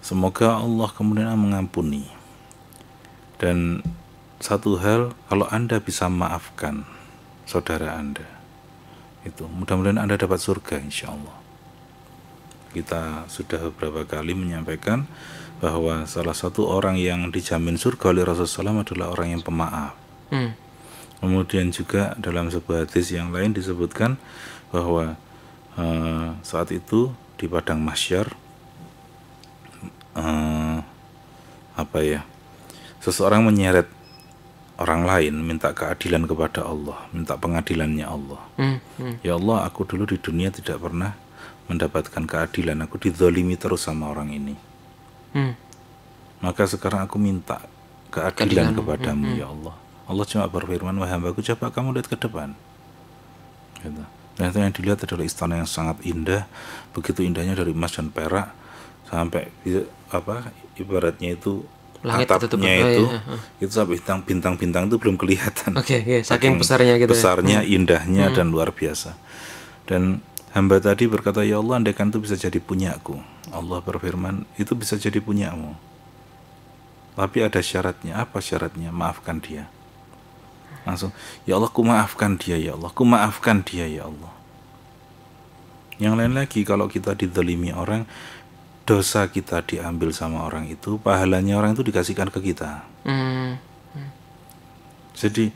Semoga Allah kemudian mengampuni. Dan satu hal, kalau Anda bisa maafkan saudara Anda, itu mudah-mudahan Anda dapat surga insya Allah. Kita sudah beberapa kali menyampaikan bahwa salah satu orang yang dijamin surga oleh Rasulullah SAW adalah orang yang pemaaf. Hmm. Kemudian juga dalam sebuah hadis yang lain disebutkan bahwa eh, saat itu di padang masyar uh, apa ya seseorang menyeret orang lain minta keadilan kepada Allah minta pengadilannya Allah hmm, hmm. ya Allah aku dulu di dunia tidak pernah mendapatkan keadilan aku didolimi terus sama orang ini hmm. maka sekarang aku minta keadilan, keadilan. kepadamu hmm, hmm. ya Allah Allah cuma berfirman wahai hambaku coba kamu lihat ke depan gitu. ternyata yang dilihat adalah istana yang sangat indah begitu indahnya dari emas dan perak sampai apa ibaratnya itu Langit atapnya itu, itu, oh, iya, iya. itu sampai bintang bintang-bintang itu belum kelihatan. Oke, okay, yeah, saking, besarnya gitu. Ya. Besarnya, ya. indahnya hmm. dan luar biasa. Dan hamba tadi berkata, ya Allah, andaikan itu bisa jadi punyaku. Allah berfirman, itu bisa jadi punyamu. Tapi ada syaratnya. Apa syaratnya? Maafkan dia. Langsung, ya Allah, ku maafkan dia, ya Allah, ku maafkan dia, ya Allah. Yang lain lagi, kalau kita didolimi orang, dosa kita diambil sama orang itu, pahalanya orang itu dikasihkan ke kita. Hmm. Jadi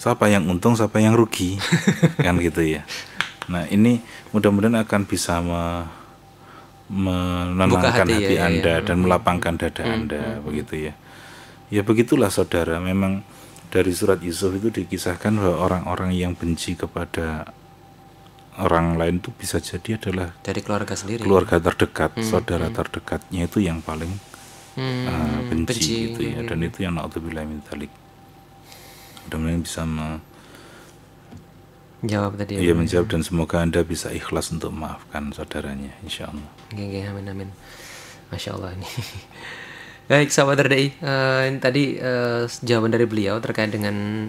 siapa yang untung, siapa yang rugi, [LAUGHS] kan gitu ya. Nah ini mudah-mudahan akan bisa me menenangkan Buka hati, hati ya, ya, ya. anda ya. dan hmm. melapangkan dada hmm, anda, hmm, hmm, begitu ya. Ya begitulah saudara, memang dari surat Yusuf itu dikisahkan bahwa orang-orang yang benci kepada orang lain tuh bisa jadi adalah dari keluarga sendiri keluarga terdekat hmm, saudara hmm. terdekatnya itu yang paling hmm, uh, benci, benci gitu ya hmm, dan hmm. itu yang naudzubillah min dzalik mudah bisa me jawab tadi ya, iya, ya, menjawab dan semoga anda bisa ikhlas untuk maafkan saudaranya insya Allah oke, amin amin masya Allah ini [LAUGHS] baik sahabat RDI uh, eh, ini tadi uh, jawaban dari beliau terkait dengan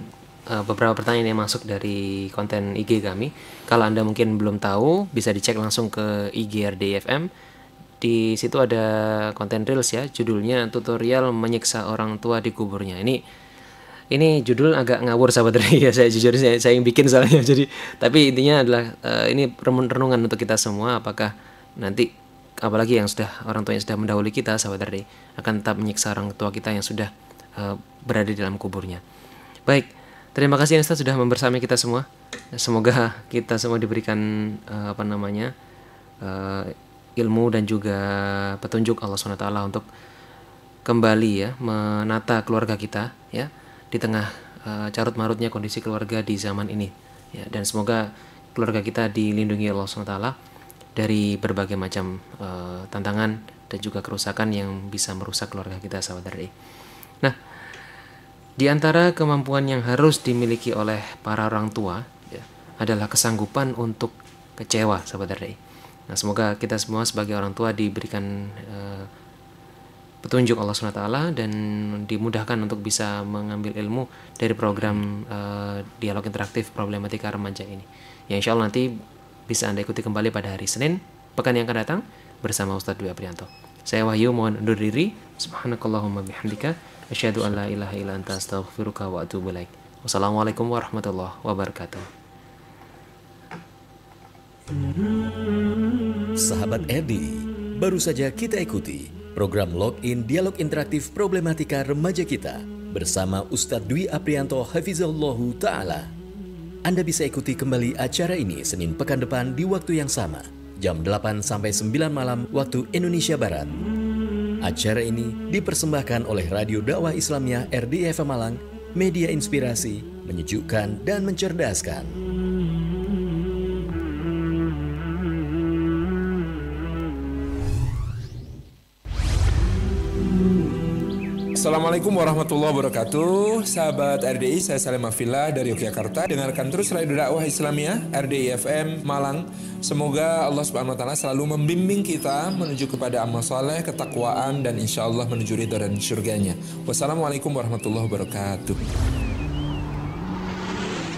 Eh, beberapa pertanyaan yang masuk dari konten IG kami. Kalau Anda mungkin belum tahu, bisa dicek langsung ke IG RDFM. Di situ ada konten reels ya, judulnya tutorial menyiksa orang tua di kuburnya. Ini ini judul agak ngawur sahabat dari. [LAUGHS] ya saya jujur saya, saya yang bikin soalnya [LAUGHS] jadi tapi intinya adalah uh, ini renungan untuk kita semua apakah nanti apalagi yang sudah orang tua yang sudah mendahului kita sahabat dari akan tetap menyiksa orang tua kita yang sudah uh, berada dalam kuburnya baik Terima kasih Nesta sudah membersamai kita semua. Semoga kita semua diberikan uh, apa namanya uh, ilmu dan juga petunjuk Allah swt untuk kembali ya menata keluarga kita ya di tengah uh, eh, carut marutnya kondisi keluarga di zaman ini ya dan semoga keluarga kita dilindungi Allah swt dari berbagai macam uh, tantangan dan juga kerusakan yang bisa merusak keluarga kita sahabat dari. Nah. Di antara kemampuan yang harus dimiliki oleh para orang tua ya, adalah kesanggupan untuk kecewa, sahabat RDI. Nah, semoga kita semua sebagai orang tua diberikan uh, petunjuk Allah SWT dan dimudahkan untuk bisa mengambil ilmu dari program uh, dialog interaktif problematika remaja ini. Ya insya Allah nanti bisa Anda ikuti kembali pada hari Senin, pekan yang akan datang bersama Ustadz Dwi Aprianto. Saya Wahyu mohon undur diri. Subhanakallahumma bihamdika. Asyhadu an la ilaha illa anta astaghfiruka wa atubu ilaik. Wassalamualaikum warahmatullahi wabarakatuh. Sahabat Edi, baru saja kita ikuti program Login Dialog Interaktif Problematika Remaja Kita bersama Ustadz Dwi Aprianto Hafizahullahu Ta'ala. Anda bisa ikuti kembali acara ini Senin pekan depan di waktu yang sama, jam 8 sampai 9 malam waktu Indonesia Barat. Acara ini dipersembahkan oleh Radio Dakwah Islamiyah RDF Malang, media inspirasi, menyejukkan, dan mencerdaskan. Assalamualaikum warahmatullahi wabarakatuh Sahabat RDI, saya Salim Afila dari Yogyakarta Dengarkan terus Radio Dakwah Islamiyah RDI FM Malang Semoga Allah Subhanahu Wa Taala selalu membimbing kita menuju kepada amal soleh, ketakwaan, dan insya Allah menuju ridho dan surganya. Wassalamualaikum warahmatullahi wabarakatuh.